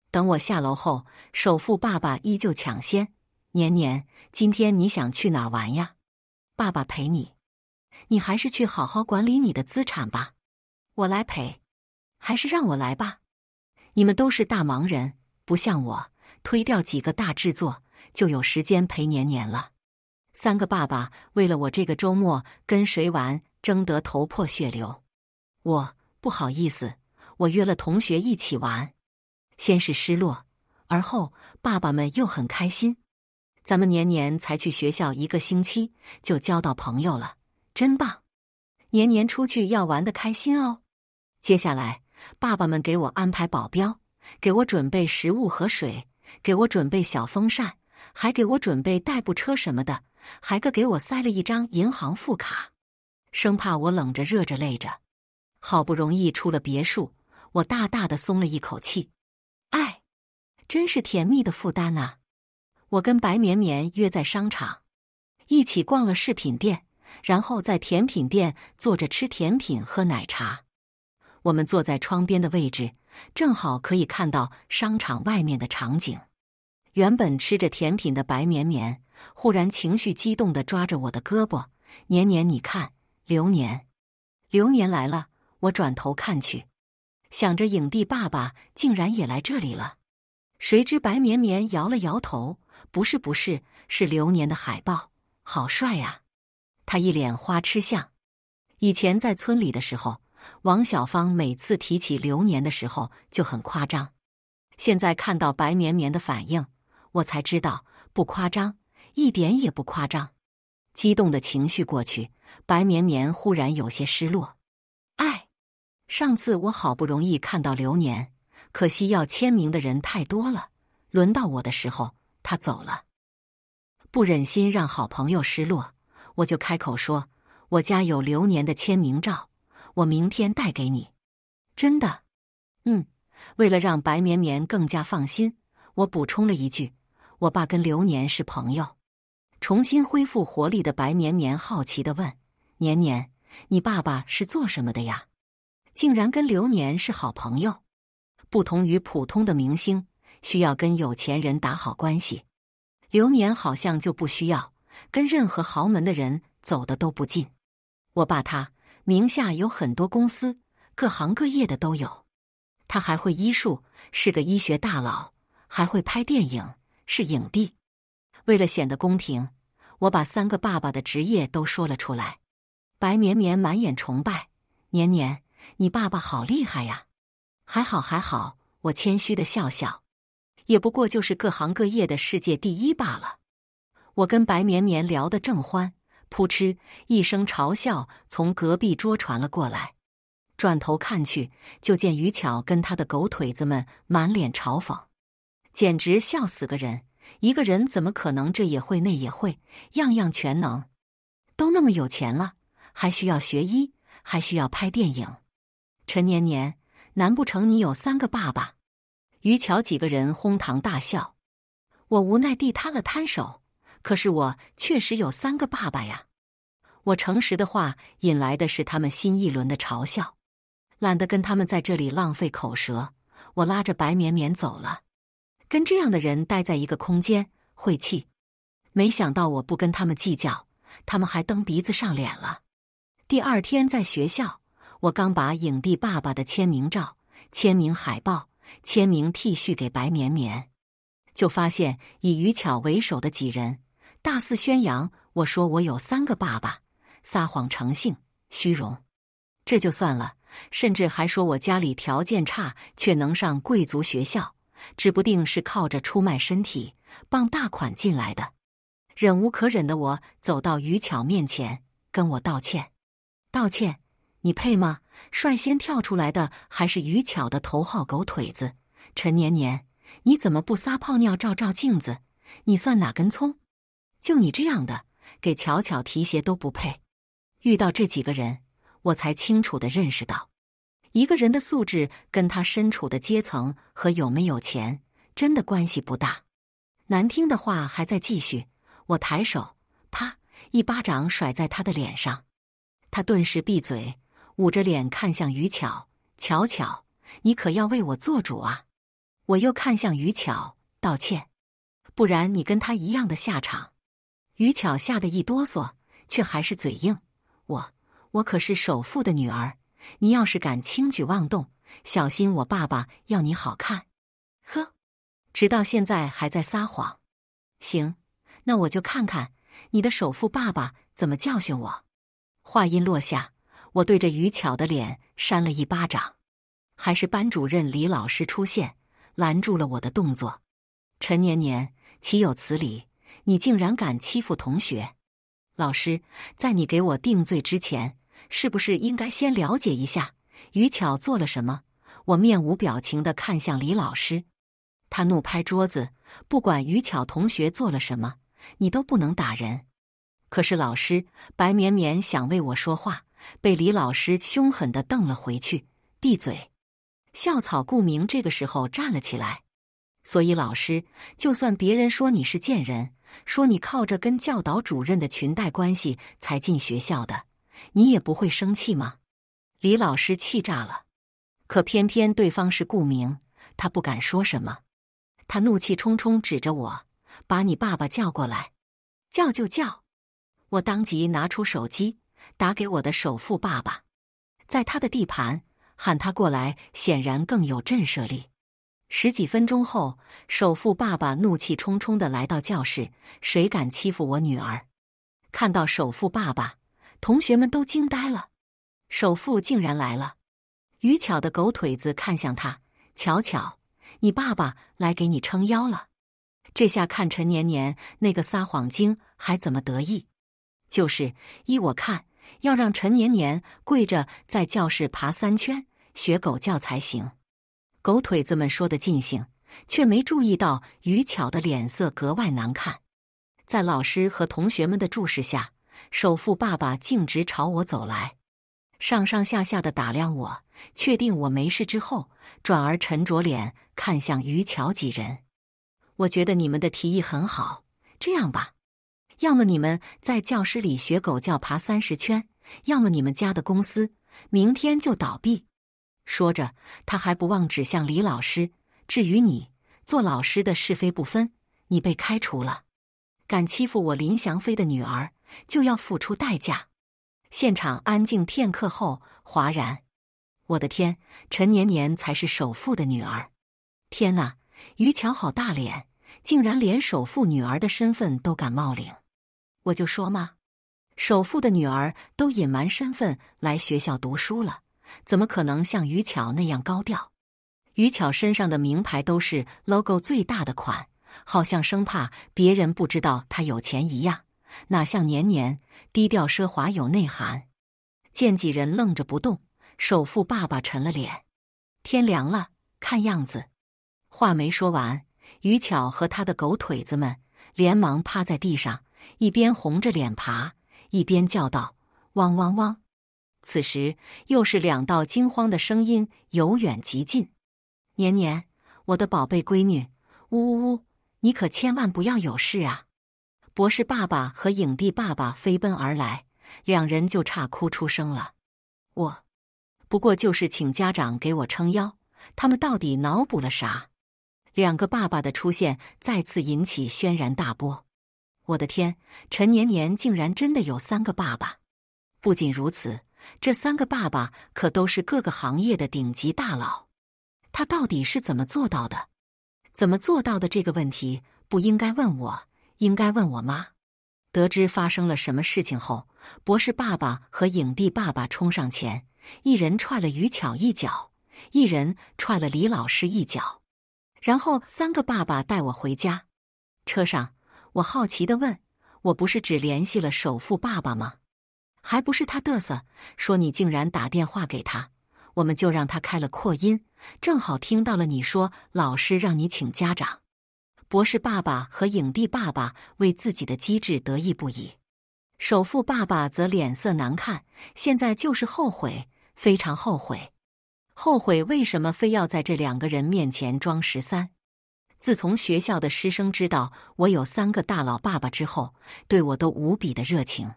等我下楼后，首富爸爸依旧抢先：“年年，今天你想去哪儿玩呀？爸爸陪你。你还是去好好管理你的资产吧，我来陪。还是让我来吧。你们都是大忙人，不像我，推掉几个大制作就有时间陪年年了。”三个爸爸为了我这个周末跟谁玩争得头破血流，我不好意思，我约了同学一起玩。先是失落，而后爸爸们又很开心。咱们年年才去学校一个星期就交到朋友了，真棒！年年出去要玩的开心哦。接下来，爸爸们给我安排保镖，给我准备食物和水，给我准备小风扇，还给我准备代步车什么的。还个给我塞了一张银行副卡，生怕我冷着、热着、累着。好不容易出了别墅，我大大的松了一口气。哎，真是甜蜜的负担啊！我跟白绵绵约在商场，一起逛了饰品店，然后在甜品店坐着吃甜品、喝奶茶。我们坐在窗边的位置，正好可以看到商场外面的场景。原本吃着甜品的白绵绵忽然情绪激动的抓着我的胳膊：“年年，你看，流年，流年来了！”我转头看去，想着影帝爸爸竟然也来这里了。谁知白绵绵摇了摇头：“不是，不是，是流年的海报，好帅呀！”他一脸花痴相。以前在村里的时候，王小芳每次提起流年的时候就很夸张。现在看到白绵绵的反应。我才知道，不夸张，一点也不夸张。激动的情绪过去，白绵绵忽然有些失落。哎，上次我好不容易看到流年，可惜要签名的人太多了，轮到我的时候他走了。不忍心让好朋友失落，我就开口说：“我家有流年的签名照，我明天带给你。”真的。嗯，为了让白绵绵更加放心，我补充了一句。我爸跟流年是朋友。重新恢复活力的白绵绵好奇的问：“年年，你爸爸是做什么的呀？竟然跟流年是好朋友。不同于普通的明星，需要跟有钱人打好关系，流年好像就不需要，跟任何豪门的人走的都不近。我爸他名下有很多公司，各行各业的都有。他还会医术，是个医学大佬，还会拍电影。”是影帝，为了显得公平，我把三个爸爸的职业都说了出来。白绵绵满眼崇拜：“年年，你爸爸好厉害呀！”还好还好，我谦虚的笑笑，也不过就是各行各业的世界第一罢了。我跟白绵绵聊得正欢，扑哧一声嘲笑从隔壁桌传了过来。转头看去，就见于巧跟他的狗腿子们满脸嘲讽。简直笑死个人！一个人怎么可能这也会那也会，样样全能？都那么有钱了，还需要学医？还需要拍电影？陈年年，难不成你有三个爸爸？于桥几个人哄堂大笑。我无奈地摊了摊手，可是我确实有三个爸爸呀！我诚实的话引来的是他们新一轮的嘲笑。懒得跟他们在这里浪费口舌，我拉着白绵绵走了。跟这样的人待在一个空间晦气。没想到我不跟他们计较，他们还蹬鼻子上脸了。第二天在学校，我刚把影帝爸爸的签名照、签名海报、签名 T 恤给白绵绵，就发现以于巧为首的几人大肆宣扬。我说我有三个爸爸，撒谎成性，虚荣。这就算了，甚至还说我家里条件差，却能上贵族学校。指不定是靠着出卖身体傍大款进来的，忍无可忍的我走到于巧面前，跟我道歉：“道歉，你配吗？率先跳出来的还是于巧的头号狗腿子陈年年，你怎么不撒泡尿照照镜子？你算哪根葱？就你这样的，给巧巧提鞋都不配。遇到这几个人，我才清楚的认识到。”一个人的素质跟他身处的阶层和有没有钱真的关系不大。难听的话还在继续，我抬手，啪，一巴掌甩在他的脸上。他顿时闭嘴，捂着脸看向于巧。巧巧，你可要为我做主啊！我又看向于巧，道歉，不然你跟他一样的下场。于巧吓得一哆嗦，却还是嘴硬。我，我可是首富的女儿。你要是敢轻举妄动，小心我爸爸要你好看！呵，直到现在还在撒谎。行，那我就看看你的首富爸爸怎么教训我。话音落下，我对着于巧的脸扇了一巴掌。还是班主任李老师出现，拦住了我的动作。陈年年，岂有此理！你竟然敢欺负同学！老师，在你给我定罪之前。是不是应该先了解一下于巧做了什么？我面无表情的看向李老师，他怒拍桌子：“不管于巧同学做了什么，你都不能打人。”可是老师，白绵绵想为我说话，被李老师凶狠的瞪了回去：“闭嘴！”校草顾明这个时候站了起来：“所以老师，就算别人说你是贱人，说你靠着跟教导主任的裙带关系才进学校的。”你也不会生气吗？李老师气炸了，可偏偏对方是顾明，他不敢说什么。他怒气冲冲指着我：“把你爸爸叫过来！”叫就叫。我当即拿出手机，打给我的首富爸爸，在他的地盘喊他过来，显然更有震慑力。十几分钟后，首富爸爸怒气冲冲的来到教室：“谁敢欺负我女儿？”看到首富爸爸。同学们都惊呆了，首富竟然来了！于巧的狗腿子看向他：“巧巧，你爸爸来给你撑腰了，这下看陈年年那个撒谎精还怎么得意！”就是依我看，要让陈年年跪着在教室爬三圈学狗叫才行。狗腿子们说的尽兴，却没注意到于巧的脸色格外难看，在老师和同学们的注视下。首富爸爸径直朝我走来，上上下下的打量我，确定我没事之后，转而沉着脸看向于桥几人。我觉得你们的提议很好，这样吧，要么你们在教室里学狗叫爬三十圈，要么你们家的公司明天就倒闭。说着，他还不忘指向李老师。至于你，做老师的是非不分，你被开除了，敢欺负我林翔飞的女儿！就要付出代价。现场安静片刻后，哗然！我的天，陈年年才是首富的女儿！天哪，于巧好大脸，竟然连首富女儿的身份都敢冒领！我就说嘛，首富的女儿都隐瞒身份来学校读书了，怎么可能像于巧那样高调？于巧身上的名牌都是 logo 最大的款，好像生怕别人不知道她有钱一样。哪像年年低调奢华有内涵？见几人愣着不动，首富爸爸沉了脸。天凉了，看样子。话没说完，于巧和他的狗腿子们连忙趴在地上，一边红着脸爬，一边叫道：“汪汪汪！”此时又是两道惊慌的声音由远及近：“年年，我的宝贝闺女，呜呜呜，你可千万不要有事啊！”博士爸爸和影帝爸爸飞奔而来，两人就差哭出声了。我不过就是请家长给我撑腰，他们到底脑补了啥？两个爸爸的出现再次引起轩然大波。我的天，陈年年竟然真的有三个爸爸！不仅如此，这三个爸爸可都是各个行业的顶级大佬。他到底是怎么做到的？怎么做到的？这个问题不应该问我。应该问我妈。得知发生了什么事情后，博士爸爸和影帝爸爸冲上前，一人踹了于巧一脚，一人踹了李老师一脚。然后三个爸爸带我回家。车上，我好奇的问：“我不是只联系了首富爸爸吗？还不是他嘚瑟，说你竟然打电话给他，我们就让他开了扩音，正好听到了你说老师让你请家长。”博士爸爸和影帝爸爸为自己的机智得意不已，首富爸爸则脸色难看，现在就是后悔，非常后悔，后悔为什么非要在这两个人面前装十三。自从学校的师生知道我有三个大佬爸爸之后，对我都无比的热情，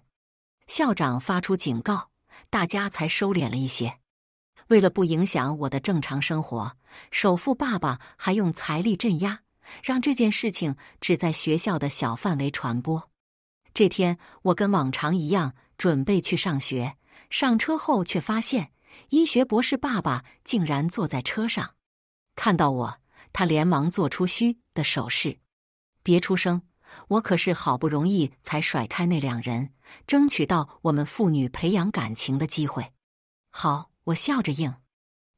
校长发出警告，大家才收敛了一些。为了不影响我的正常生活，首富爸爸还用财力镇压。让这件事情只在学校的小范围传播。这天，我跟往常一样准备去上学，上车后却发现医学博士爸爸竟然坐在车上。看到我，他连忙做出嘘的手势：“别出声，我可是好不容易才甩开那两人，争取到我们父女培养感情的机会。”好，我笑着应。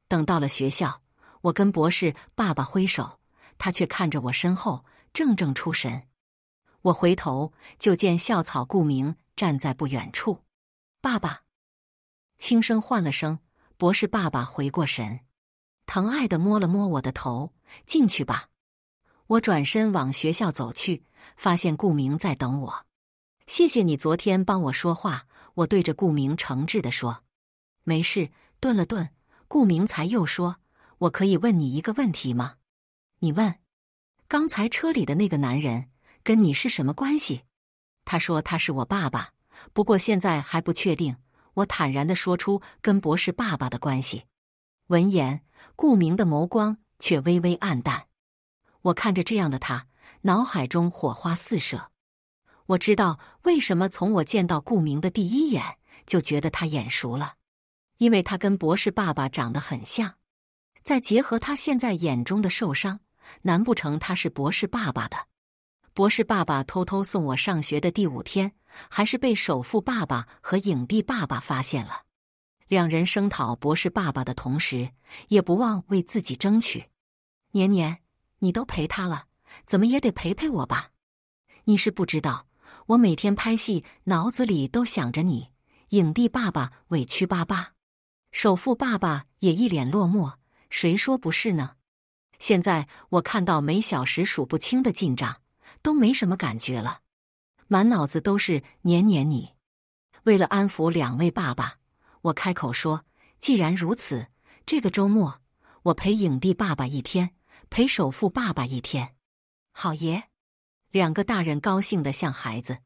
等到了学校，我跟博士爸爸挥手。他却看着我身后，怔怔出神。我回头就见校草顾明站在不远处。爸爸轻声唤了声“博士”，爸爸回过神，疼爱的摸了摸我的头：“进去吧。”我转身往学校走去，发现顾明在等我。谢谢你昨天帮我说话，我对着顾明诚挚的说：“没事。”顿了顿，顾明才又说：“我可以问你一个问题吗？”你问，刚才车里的那个男人跟你是什么关系？他说他是我爸爸，不过现在还不确定。我坦然的说出跟博士爸爸的关系。闻言，顾明的眸光却微微暗淡。我看着这样的他，脑海中火花四射。我知道为什么从我见到顾明的第一眼就觉得他眼熟了，因为他跟博士爸爸长得很像，再结合他现在眼中的受伤。难不成他是博士爸爸的？博士爸爸偷偷送我上学的第五天，还是被首富爸爸和影帝爸爸发现了。两人声讨博士爸爸的同时，也不忘为自己争取。年年，你都陪他了，怎么也得陪陪我吧？你是不知道，我每天拍戏，脑子里都想着你。影帝爸爸委屈巴巴，首富爸爸也一脸落寞。谁说不是呢？现在我看到每小时数不清的进账，都没什么感觉了，满脑子都是年年你。为了安抚两位爸爸，我开口说：“既然如此，这个周末我陪影帝爸爸一天，陪首富爸爸一天。”好爷，两个大人高兴的像孩子。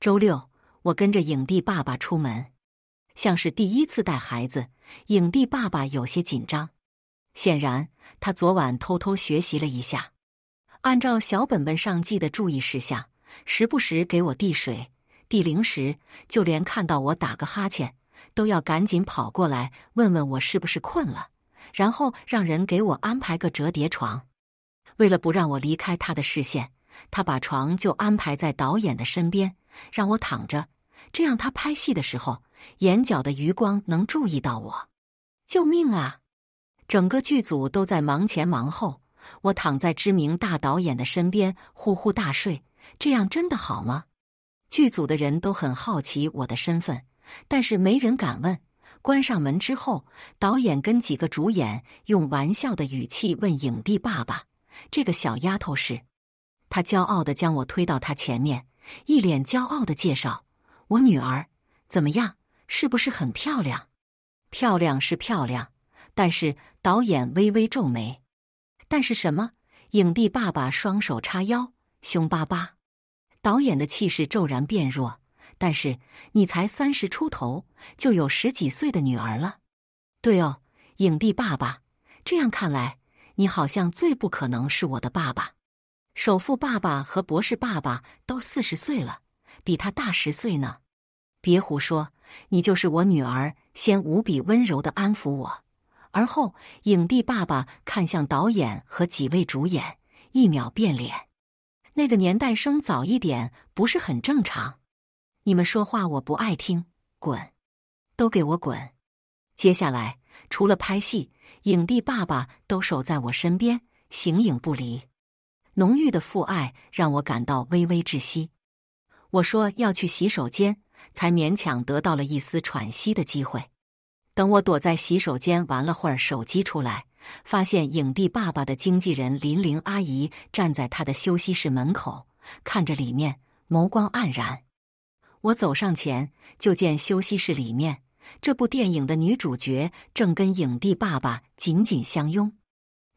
周六，我跟着影帝爸爸出门，像是第一次带孩子，影帝爸爸有些紧张。显然，他昨晚偷偷学习了一下，按照小本本上记的注意事项，时不时给我递水、递零食，就连看到我打个哈欠，都要赶紧跑过来问问我是不是困了，然后让人给我安排个折叠床。为了不让我离开他的视线，他把床就安排在导演的身边，让我躺着，这样他拍戏的时候，眼角的余光能注意到我。救命啊！整个剧组都在忙前忙后，我躺在知名大导演的身边呼呼大睡，这样真的好吗？剧组的人都很好奇我的身份，但是没人敢问。关上门之后，导演跟几个主演用玩笑的语气问影帝爸爸：“这个小丫头是？”他骄傲的将我推到他前面，一脸骄傲的介绍：“我女儿，怎么样？是不是很漂亮？漂亮是漂亮。”但是导演微微皱眉，但是什么？影帝爸爸双手叉腰，凶巴巴。导演的气势骤然变弱。但是你才三十出头，就有十几岁的女儿了。对哦，影帝爸爸，这样看来，你好像最不可能是我的爸爸。首富爸爸和博士爸爸都四十岁了，比他大十岁呢。别胡说，你就是我女儿。先无比温柔的安抚我。而后，影帝爸爸看向导演和几位主演，一秒变脸。那个年代生早一点不是很正常？你们说话我不爱听，滚，都给我滚！接下来，除了拍戏，影帝爸爸都守在我身边，形影不离。浓郁的父爱让我感到微微窒息。我说要去洗手间，才勉强得到了一丝喘息的机会。等我躲在洗手间玩了会儿手机，出来发现影帝爸爸的经纪人林玲阿姨站在他的休息室门口，看着里面，眸光黯然。我走上前，就见休息室里面这部电影的女主角正跟影帝爸爸紧紧相拥。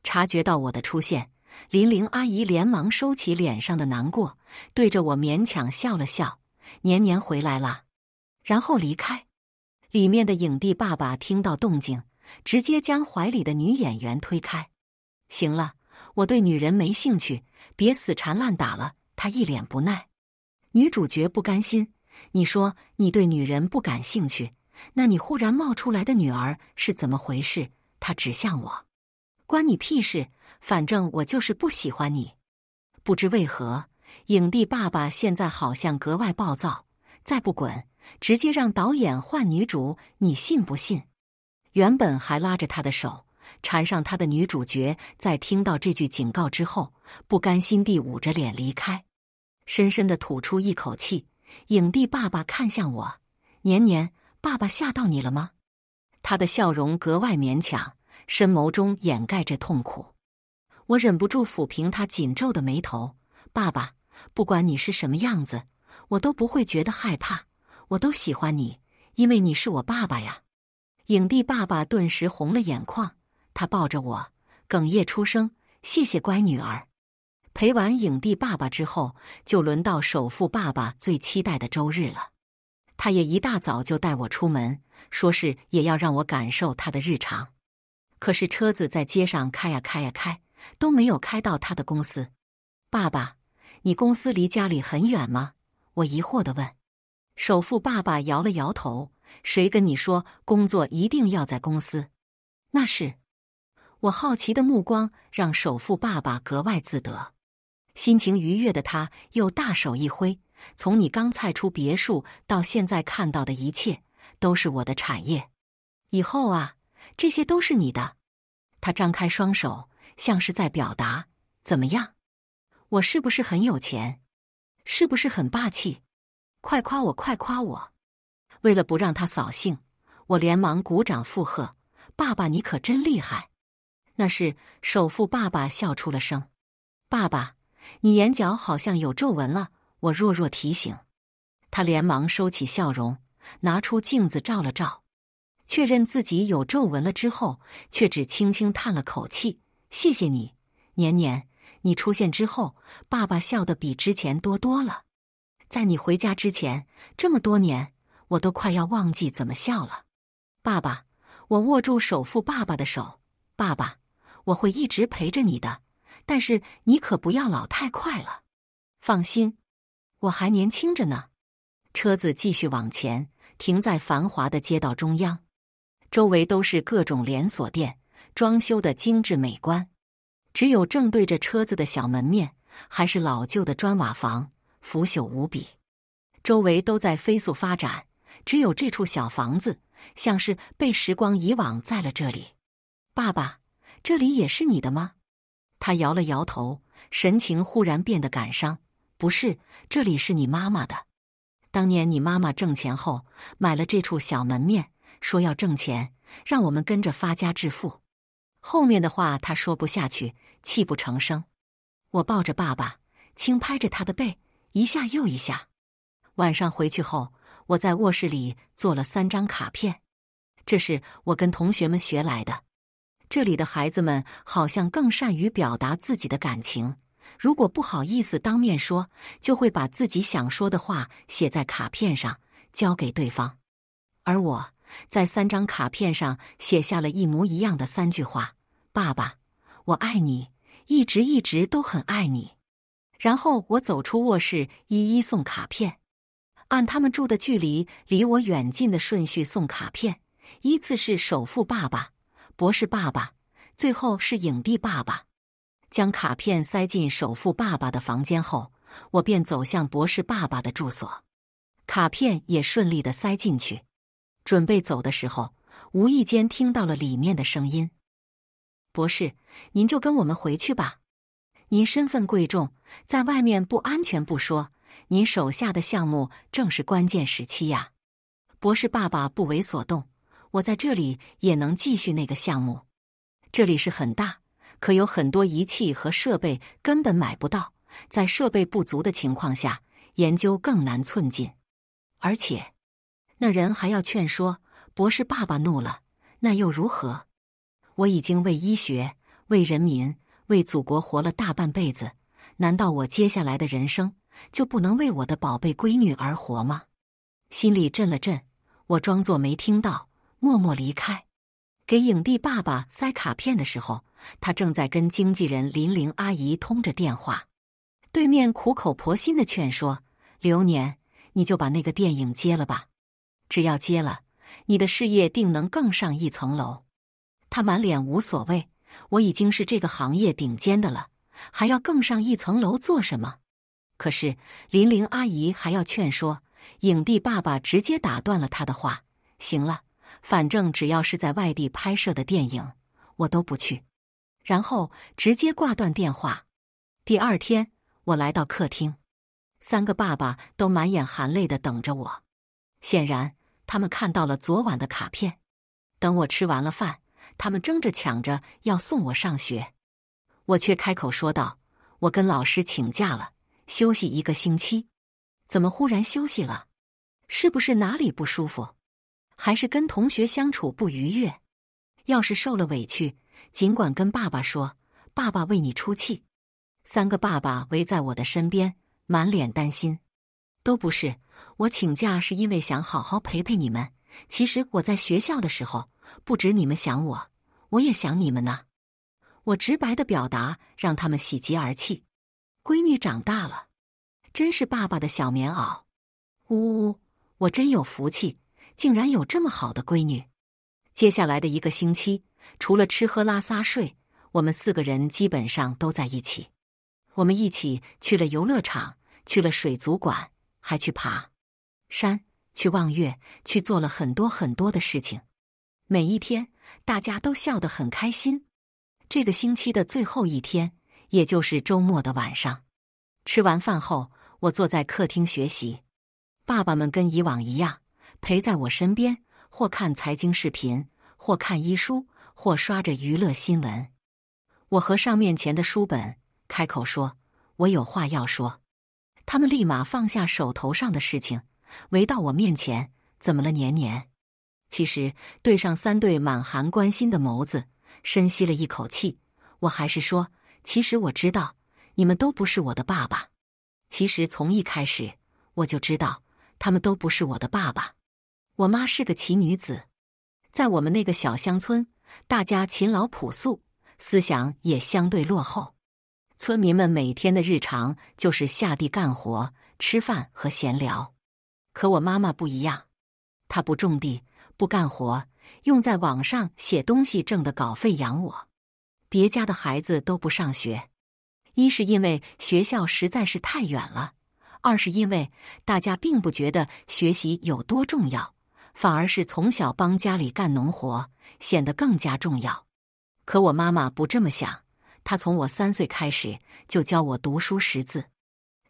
察觉到我的出现，林玲阿姨连忙收起脸上的难过，对着我勉强笑了笑：“年年回来了。”然后离开。里面的影帝爸爸听到动静，直接将怀里的女演员推开。行了，我对女人没兴趣，别死缠烂打了。他一脸不耐。女主角不甘心，你说你对女人不感兴趣，那你忽然冒出来的女儿是怎么回事？他指向我，关你屁事！反正我就是不喜欢你。不知为何，影帝爸爸现在好像格外暴躁，再不滚！直接让导演换女主，你信不信？原本还拉着他的手缠上他的女主角，在听到这句警告之后，不甘心地捂着脸离开，深深地吐出一口气。影帝爸爸看向我，年年，爸爸吓到你了吗？他的笑容格外勉强，深眸中掩盖着痛苦。我忍不住抚平他紧皱的眉头。爸爸，不管你是什么样子，我都不会觉得害怕。我都喜欢你，因为你是我爸爸呀！影帝爸爸顿时红了眼眶，他抱着我，哽咽出声：“谢谢乖女儿。”陪完影帝爸爸之后，就轮到首富爸爸最期待的周日了。他也一大早就带我出门，说是也要让我感受他的日常。可是车子在街上开呀开呀开，都没有开到他的公司。爸爸，你公司离家里很远吗？我疑惑的问。首富爸爸摇了摇头：“谁跟你说工作一定要在公司？那是我好奇的目光让首富爸爸格外自得，心情愉悦的他又大手一挥：从你刚才出别墅到现在看到的一切都是我的产业，以后啊，这些都是你的。”他张开双手，像是在表达：“怎么样？我是不是很有钱？是不是很霸气？”快夸我，快夸我！为了不让他扫兴，我连忙鼓掌附和：“爸爸，你可真厉害！”那是首富爸爸笑出了声：“爸爸，你眼角好像有皱纹了。”我弱弱提醒，他连忙收起笑容，拿出镜子照了照，确认自己有皱纹了之后，却只轻轻叹了口气：“谢谢你，年年，你出现之后，爸爸笑的比之前多多了。”在你回家之前，这么多年，我都快要忘记怎么笑了。爸爸，我握住首富爸爸的手。爸爸，我会一直陪着你的。但是你可不要老太快了。放心，我还年轻着呢。车子继续往前，停在繁华的街道中央，周围都是各种连锁店，装修的精致美观，只有正对着车子的小门面还是老旧的砖瓦房。腐朽无比，周围都在飞速发展，只有这处小房子像是被时光遗忘在了这里。爸爸，这里也是你的吗？他摇了摇头，神情忽然变得感伤。不是，这里是你妈妈的。当年你妈妈挣钱后买了这处小门面，说要挣钱，让我们跟着发家致富。后面的话他说不下去，泣不成声。我抱着爸爸，轻拍着他的背。一下又一下。晚上回去后，我在卧室里做了三张卡片，这是我跟同学们学来的。这里的孩子们好像更善于表达自己的感情，如果不好意思当面说，就会把自己想说的话写在卡片上，交给对方。而我在三张卡片上写下了一模一样的三句话：“爸爸，我爱你，一直一直都很爱你。”然后我走出卧室，一一送卡片，按他们住的距离离我远近的顺序送卡片。依次是首富爸爸、博士爸爸，最后是影帝爸爸。将卡片塞进首富爸爸的房间后，我便走向博士爸爸的住所，卡片也顺利的塞进去。准备走的时候，无意间听到了里面的声音：“博士，您就跟我们回去吧。”您身份贵重，在外面不安全不说，您手下的项目正是关键时期呀。博士爸爸不为所动，我在这里也能继续那个项目。这里是很大，可有很多仪器和设备根本买不到，在设备不足的情况下，研究更难寸进。而且，那人还要劝说博士爸爸怒了，那又如何？我已经为医学，为人民。为祖国活了大半辈子，难道我接下来的人生就不能为我的宝贝闺女而活吗？心里震了震，我装作没听到，默默离开。给影帝爸爸塞卡片的时候，他正在跟经纪人林玲阿姨通着电话，对面苦口婆心的劝说：“刘年，你就把那个电影接了吧，只要接了，你的事业定能更上一层楼。”他满脸无所谓。我已经是这个行业顶尖的了，还要更上一层楼做什么？可是林玲阿姨还要劝说，影帝爸爸直接打断了他的话：“行了，反正只要是在外地拍摄的电影，我都不去。”然后直接挂断电话。第二天，我来到客厅，三个爸爸都满眼含泪的等着我。显然，他们看到了昨晚的卡片。等我吃完了饭。他们争着抢着要送我上学，我却开口说道：“我跟老师请假了，休息一个星期。怎么忽然休息了？是不是哪里不舒服？还是跟同学相处不愉悦？要是受了委屈，尽管跟爸爸说，爸爸为你出气。”三个爸爸围在我的身边，满脸担心。都不是，我请假是因为想好好陪陪你们。其实我在学校的时候。不止你们想我，我也想你们呢。我直白的表达让他们喜极而泣。闺女长大了，真是爸爸的小棉袄。呜呜，我真有福气，竟然有这么好的闺女。接下来的一个星期，除了吃喝拉撒睡，我们四个人基本上都在一起。我们一起去了游乐场，去了水族馆，还去爬山，去望月，去做了很多很多的事情。每一天，大家都笑得很开心。这个星期的最后一天，也就是周末的晚上，吃完饭后，我坐在客厅学习。爸爸们跟以往一样陪在我身边，或看财经视频，或看医书，或刷着娱乐新闻。我合上面前的书本，开口说：“我有话要说。”他们立马放下手头上的事情，围到我面前：“怎么了，年年？”其实，对上三对满含关心的眸子，深吸了一口气，我还是说：其实我知道，你们都不是我的爸爸。其实从一开始，我就知道他们都不是我的爸爸。我妈是个奇女子，在我们那个小乡村，大家勤劳朴素，思想也相对落后。村民们每天的日常就是下地干活、吃饭和闲聊。可我妈妈不一样，她不种地。不干活，用在网上写东西挣的稿费养我。别家的孩子都不上学，一是因为学校实在是太远了，二是因为大家并不觉得学习有多重要，反而是从小帮家里干农活显得更加重要。可我妈妈不这么想，她从我三岁开始就教我读书识字。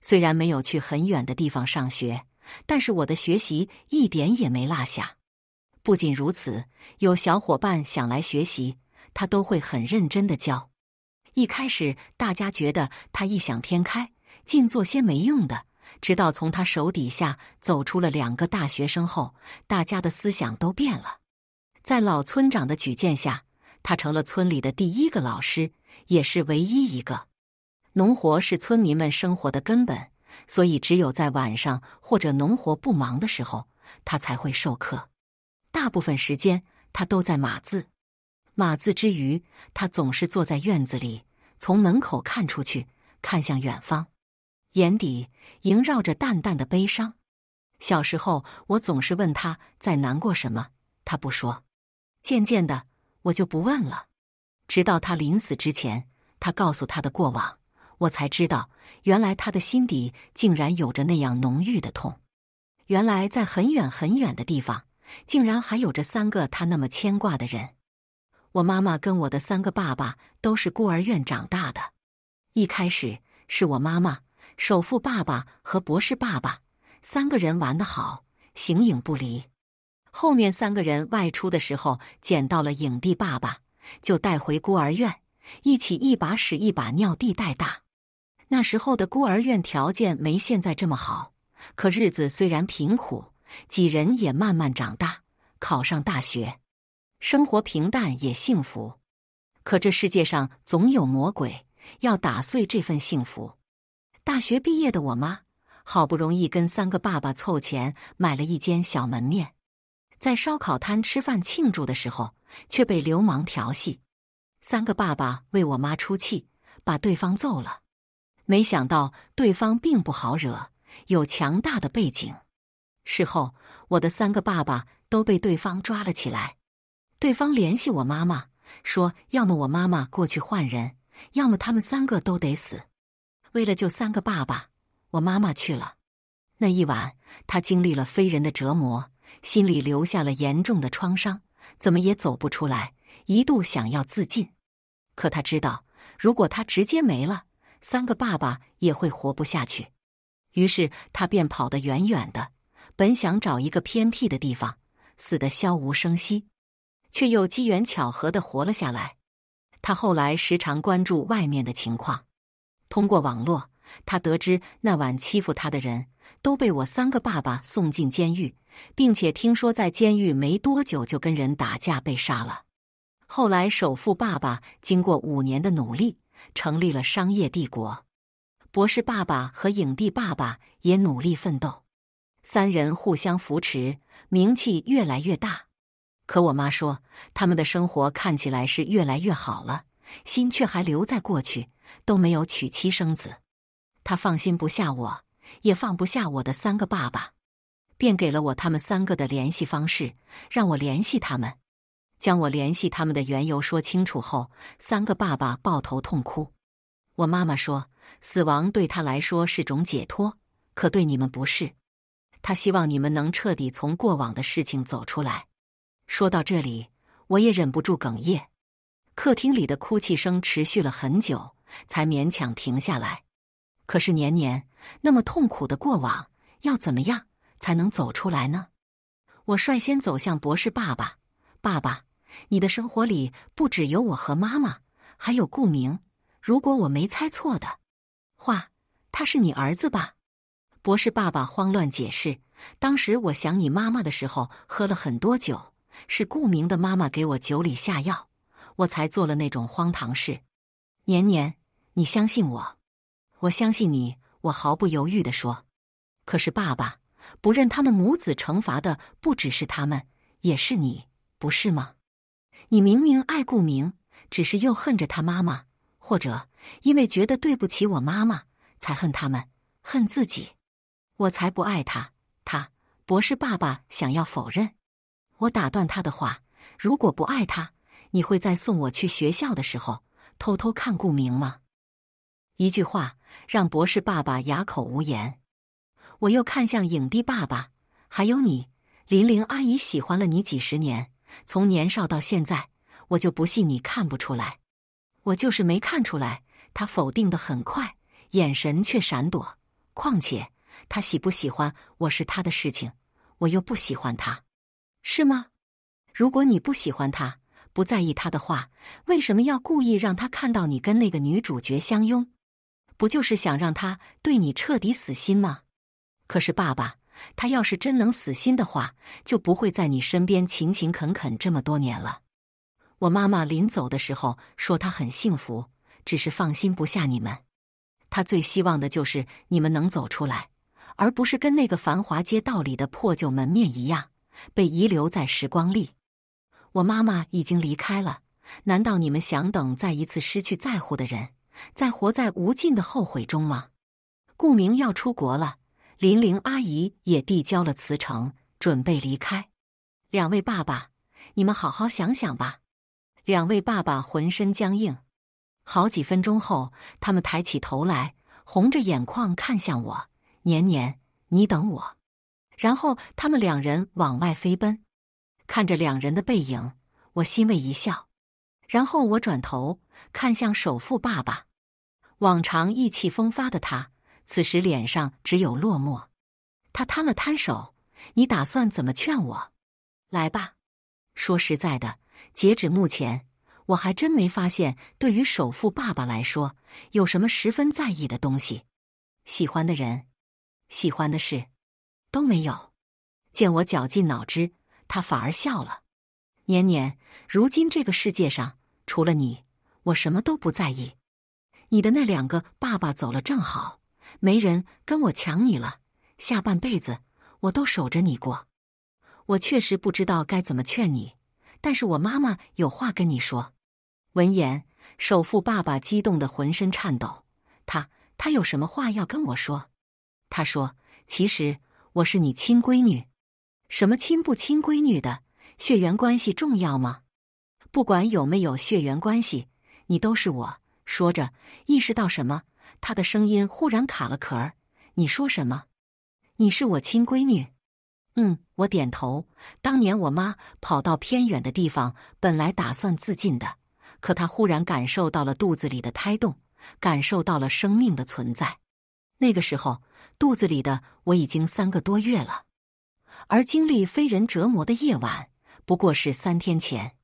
虽然没有去很远的地方上学，但是我的学习一点也没落下。不仅如此，有小伙伴想来学习，他都会很认真的教。一开始，大家觉得他异想天开，尽做些没用的。直到从他手底下走出了两个大学生后，大家的思想都变了。在老村长的举荐下，他成了村里的第一个老师，也是唯一一个。农活是村民们生活的根本，所以只有在晚上或者农活不忙的时候，他才会授课。大部分时间，他都在码字。码字之余，他总是坐在院子里，从门口看出去，看向远方，眼底萦绕着淡淡的悲伤。小时候，我总是问他在难过什么，他不说。渐渐的，我就不问了。直到他临死之前，他告诉他的过往，我才知道，原来他的心底竟然有着那样浓郁的痛。原来，在很远很远的地方。竟然还有着三个他那么牵挂的人。我妈妈跟我的三个爸爸都是孤儿院长大的。一开始是我妈妈、首富爸爸和博士爸爸三个人玩得好，形影不离。后面三个人外出的时候捡到了影帝爸爸，就带回孤儿院，一起一把屎一把尿地带大。那时候的孤儿院条件没现在这么好，可日子虽然贫苦。几人也慢慢长大，考上大学，生活平淡也幸福。可这世界上总有魔鬼要打碎这份幸福。大学毕业的我妈，好不容易跟三个爸爸凑钱买了一间小门面，在烧烤摊吃饭庆祝的时候，却被流氓调戏。三个爸爸为我妈出气，把对方揍了。没想到对方并不好惹，有强大的背景。事后，我的三个爸爸都被对方抓了起来。对方联系我妈妈，说要么我妈妈过去换人，要么他们三个都得死。为了救三个爸爸，我妈妈去了。那一晚，她经历了非人的折磨，心里留下了严重的创伤，怎么也走不出来，一度想要自尽。可她知道，如果她直接没了，三个爸爸也会活不下去。于是，她便跑得远远的。本想找一个偏僻的地方，死得悄无声息，却又机缘巧合的活了下来。他后来时常关注外面的情况，通过网络，他得知那晚欺负他的人都被我三个爸爸送进监狱，并且听说在监狱没多久就跟人打架被杀了。后来，首富爸爸经过五年的努力，成立了商业帝国；博士爸爸和影帝爸爸也努力奋斗。三人互相扶持，名气越来越大。可我妈说，他们的生活看起来是越来越好了，心却还留在过去，都没有娶妻生子。她放心不下我，也放不下我的三个爸爸，便给了我他们三个的联系方式，让我联系他们。将我联系他们的缘由说清楚后，三个爸爸抱头痛哭。我妈妈说，死亡对他来说是种解脱，可对你们不是。他希望你们能彻底从过往的事情走出来。说到这里，我也忍不住哽咽。客厅里的哭泣声持续了很久，才勉强停下来。可是年年那么痛苦的过往，要怎么样才能走出来呢？我率先走向博士爸爸，爸爸，你的生活里不只有我和妈妈，还有顾明。如果我没猜错的话，他是你儿子吧？博士爸爸慌乱解释：“当时我想你妈妈的时候，喝了很多酒，是顾明的妈妈给我酒里下药，我才做了那种荒唐事。”年年，你相信我，我相信你，我毫不犹豫地说：“可是爸爸，不认他们母子，惩罚的不只是他们，也是你，不是吗？你明明爱顾明，只是又恨着他妈妈，或者因为觉得对不起我妈妈，才恨他们，恨自己。”我才不爱他，他博士爸爸想要否认，我打断他的话。如果不爱他，你会在送我去学校的时候偷偷看顾明吗？一句话让博士爸爸哑口无言。我又看向影帝爸爸，还有你，林玲阿姨喜欢了你几十年，从年少到现在，我就不信你看不出来。我就是没看出来。他否定的很快，眼神却闪躲。况且。他喜不喜欢我是他的事情，我又不喜欢他，是吗？如果你不喜欢他，不在意他的话，为什么要故意让他看到你跟那个女主角相拥？不就是想让他对你彻底死心吗？可是爸爸，他要是真能死心的话，就不会在你身边勤勤恳恳这么多年了。我妈妈临走的时候说，她很幸福，只是放心不下你们。她最希望的就是你们能走出来。而不是跟那个繁华街道里的破旧门面一样，被遗留在时光里。我妈妈已经离开了，难道你们想等再一次失去在乎的人，再活在无尽的后悔中吗？顾明要出国了，玲玲阿姨也递交了辞呈，准备离开。两位爸爸，你们好好想想吧。两位爸爸浑身僵硬，好几分钟后，他们抬起头来，红着眼眶看向我。年年，你等我。然后他们两人往外飞奔，看着两人的背影，我欣慰一笑。然后我转头看向首富爸爸，往常意气风发的他，此时脸上只有落寞。他摊了摊手：“你打算怎么劝我？来吧。说实在的，截止目前，我还真没发现对于首富爸爸来说，有什么十分在意的东西，喜欢的人。”喜欢的事，都没有。见我绞尽脑汁，他反而笑了。年年，如今这个世界上，除了你，我什么都不在意。你的那两个爸爸走了，正好没人跟我抢你了。下半辈子，我都守着你过。我确实不知道该怎么劝你，但是我妈妈有话跟你说。闻言，首富爸爸激动的浑身颤抖。他他有什么话要跟我说？他说：“其实我是你亲闺女，什么亲不亲闺女的，血缘关系重要吗？不管有没有血缘关系，你都是我。”说着，意识到什么，他的声音忽然卡了壳儿。“你说什么？你是我亲闺女？”嗯，我点头。当年我妈跑到偏远的地方，本来打算自尽的，可她忽然感受到了肚子里的胎动，感受到了生命的存在。那个时候，肚子里的我已经三个多月了，而经历非人折磨的夜晚不过是三天前。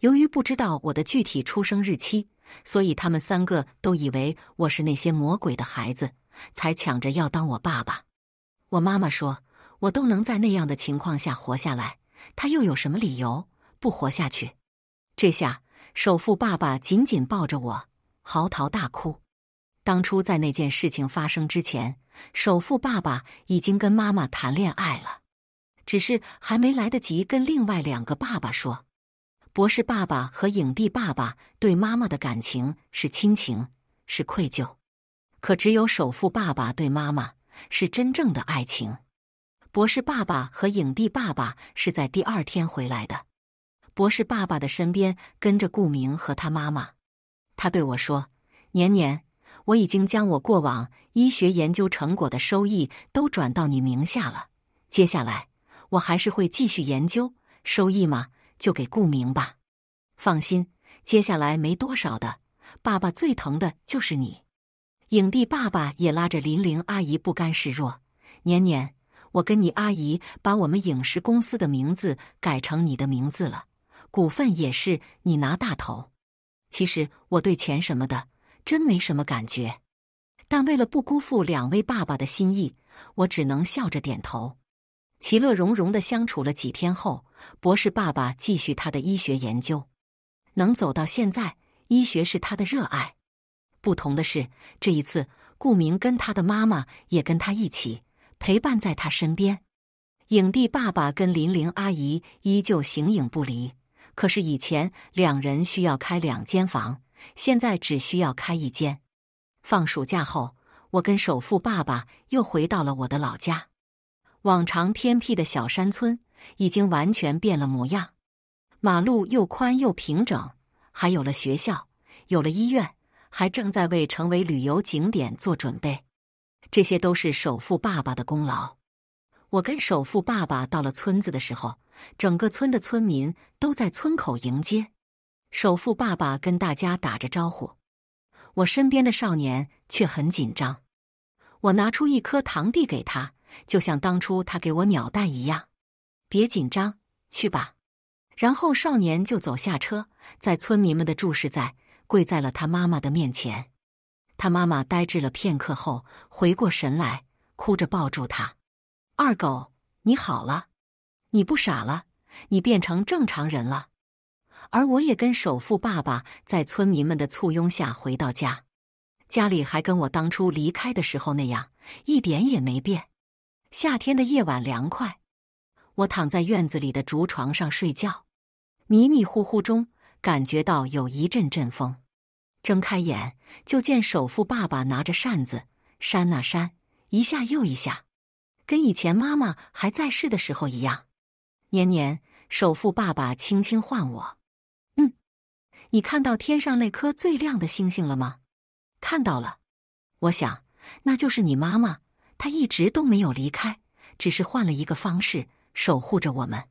由于不知道我的具体出生日期，所以他们三个都以为我是那些魔鬼的孩子，才抢着要当我爸爸。我妈妈说：“我都能在那样的情况下活下来，他又有什么理由不活下去？”这下，首富爸爸紧紧抱着我，嚎啕大哭。当初在那件事情发生之前，首富爸爸已经跟妈妈谈恋爱了，只是还没来得及跟另外两个爸爸说。博士爸爸和影帝爸爸对妈妈的感情是亲情，是愧疚，可只有首富爸爸对妈妈是真正的爱情。博士爸爸和影帝爸爸是在第二天回来的，博士爸爸的身边跟着顾明和他妈妈。他对我说：“年年。”我已经将我过往医学研究成果的收益都转到你名下了。接下来我还是会继续研究，收益嘛就给顾明吧。放心，接下来没多少的。爸爸最疼的就是你，影帝爸爸也拉着林玲阿姨不甘示弱。年年，我跟你阿姨把我们影视公司的名字改成你的名字了，股份也是你拿大头。其实我对钱什么的。真没什么感觉，但为了不辜负两位爸爸的心意，我只能笑着点头。其乐融融的相处了几天后，博士爸爸继续他的医学研究，能走到现在，医学是他的热爱。不同的是，这一次顾明跟他的妈妈也跟他一起陪伴在他身边。影帝爸爸跟林玲阿姨依旧形影不离，可是以前两人需要开两间房。现在只需要开一间。放暑假后，我跟首富爸爸又回到了我的老家。往常偏僻的小山村已经完全变了模样，马路又宽又平整，还有了学校，有了医院，还正在为成为旅游景点做准备。这些都是首富爸爸的功劳。我跟首富爸爸到了村子的时候，整个村的村民都在村口迎接。首富爸爸跟大家打着招呼，我身边的少年却很紧张。我拿出一颗糖递给他，就像当初他给我鸟蛋一样。别紧张，去吧。然后少年就走下车，在村民们的注视在跪在了他妈妈的面前。他妈妈呆滞了片刻后回过神来，哭着抱住他：“二狗，你好了，你不傻了，你变成正常人了。”而我也跟首富爸爸在村民们的簇拥下回到家，家里还跟我当初离开的时候那样，一点也没变。夏天的夜晚凉快，我躺在院子里的竹床上睡觉，迷迷糊糊中感觉到有一阵阵风。睁开眼就见首富爸爸拿着扇子扇那扇，一下又一下，跟以前妈妈还在世的时候一样。年年，首富爸爸轻轻唤我。你看到天上那颗最亮的星星了吗？看到了，我想那就是你妈妈，她一直都没有离开，只是换了一个方式守护着我们。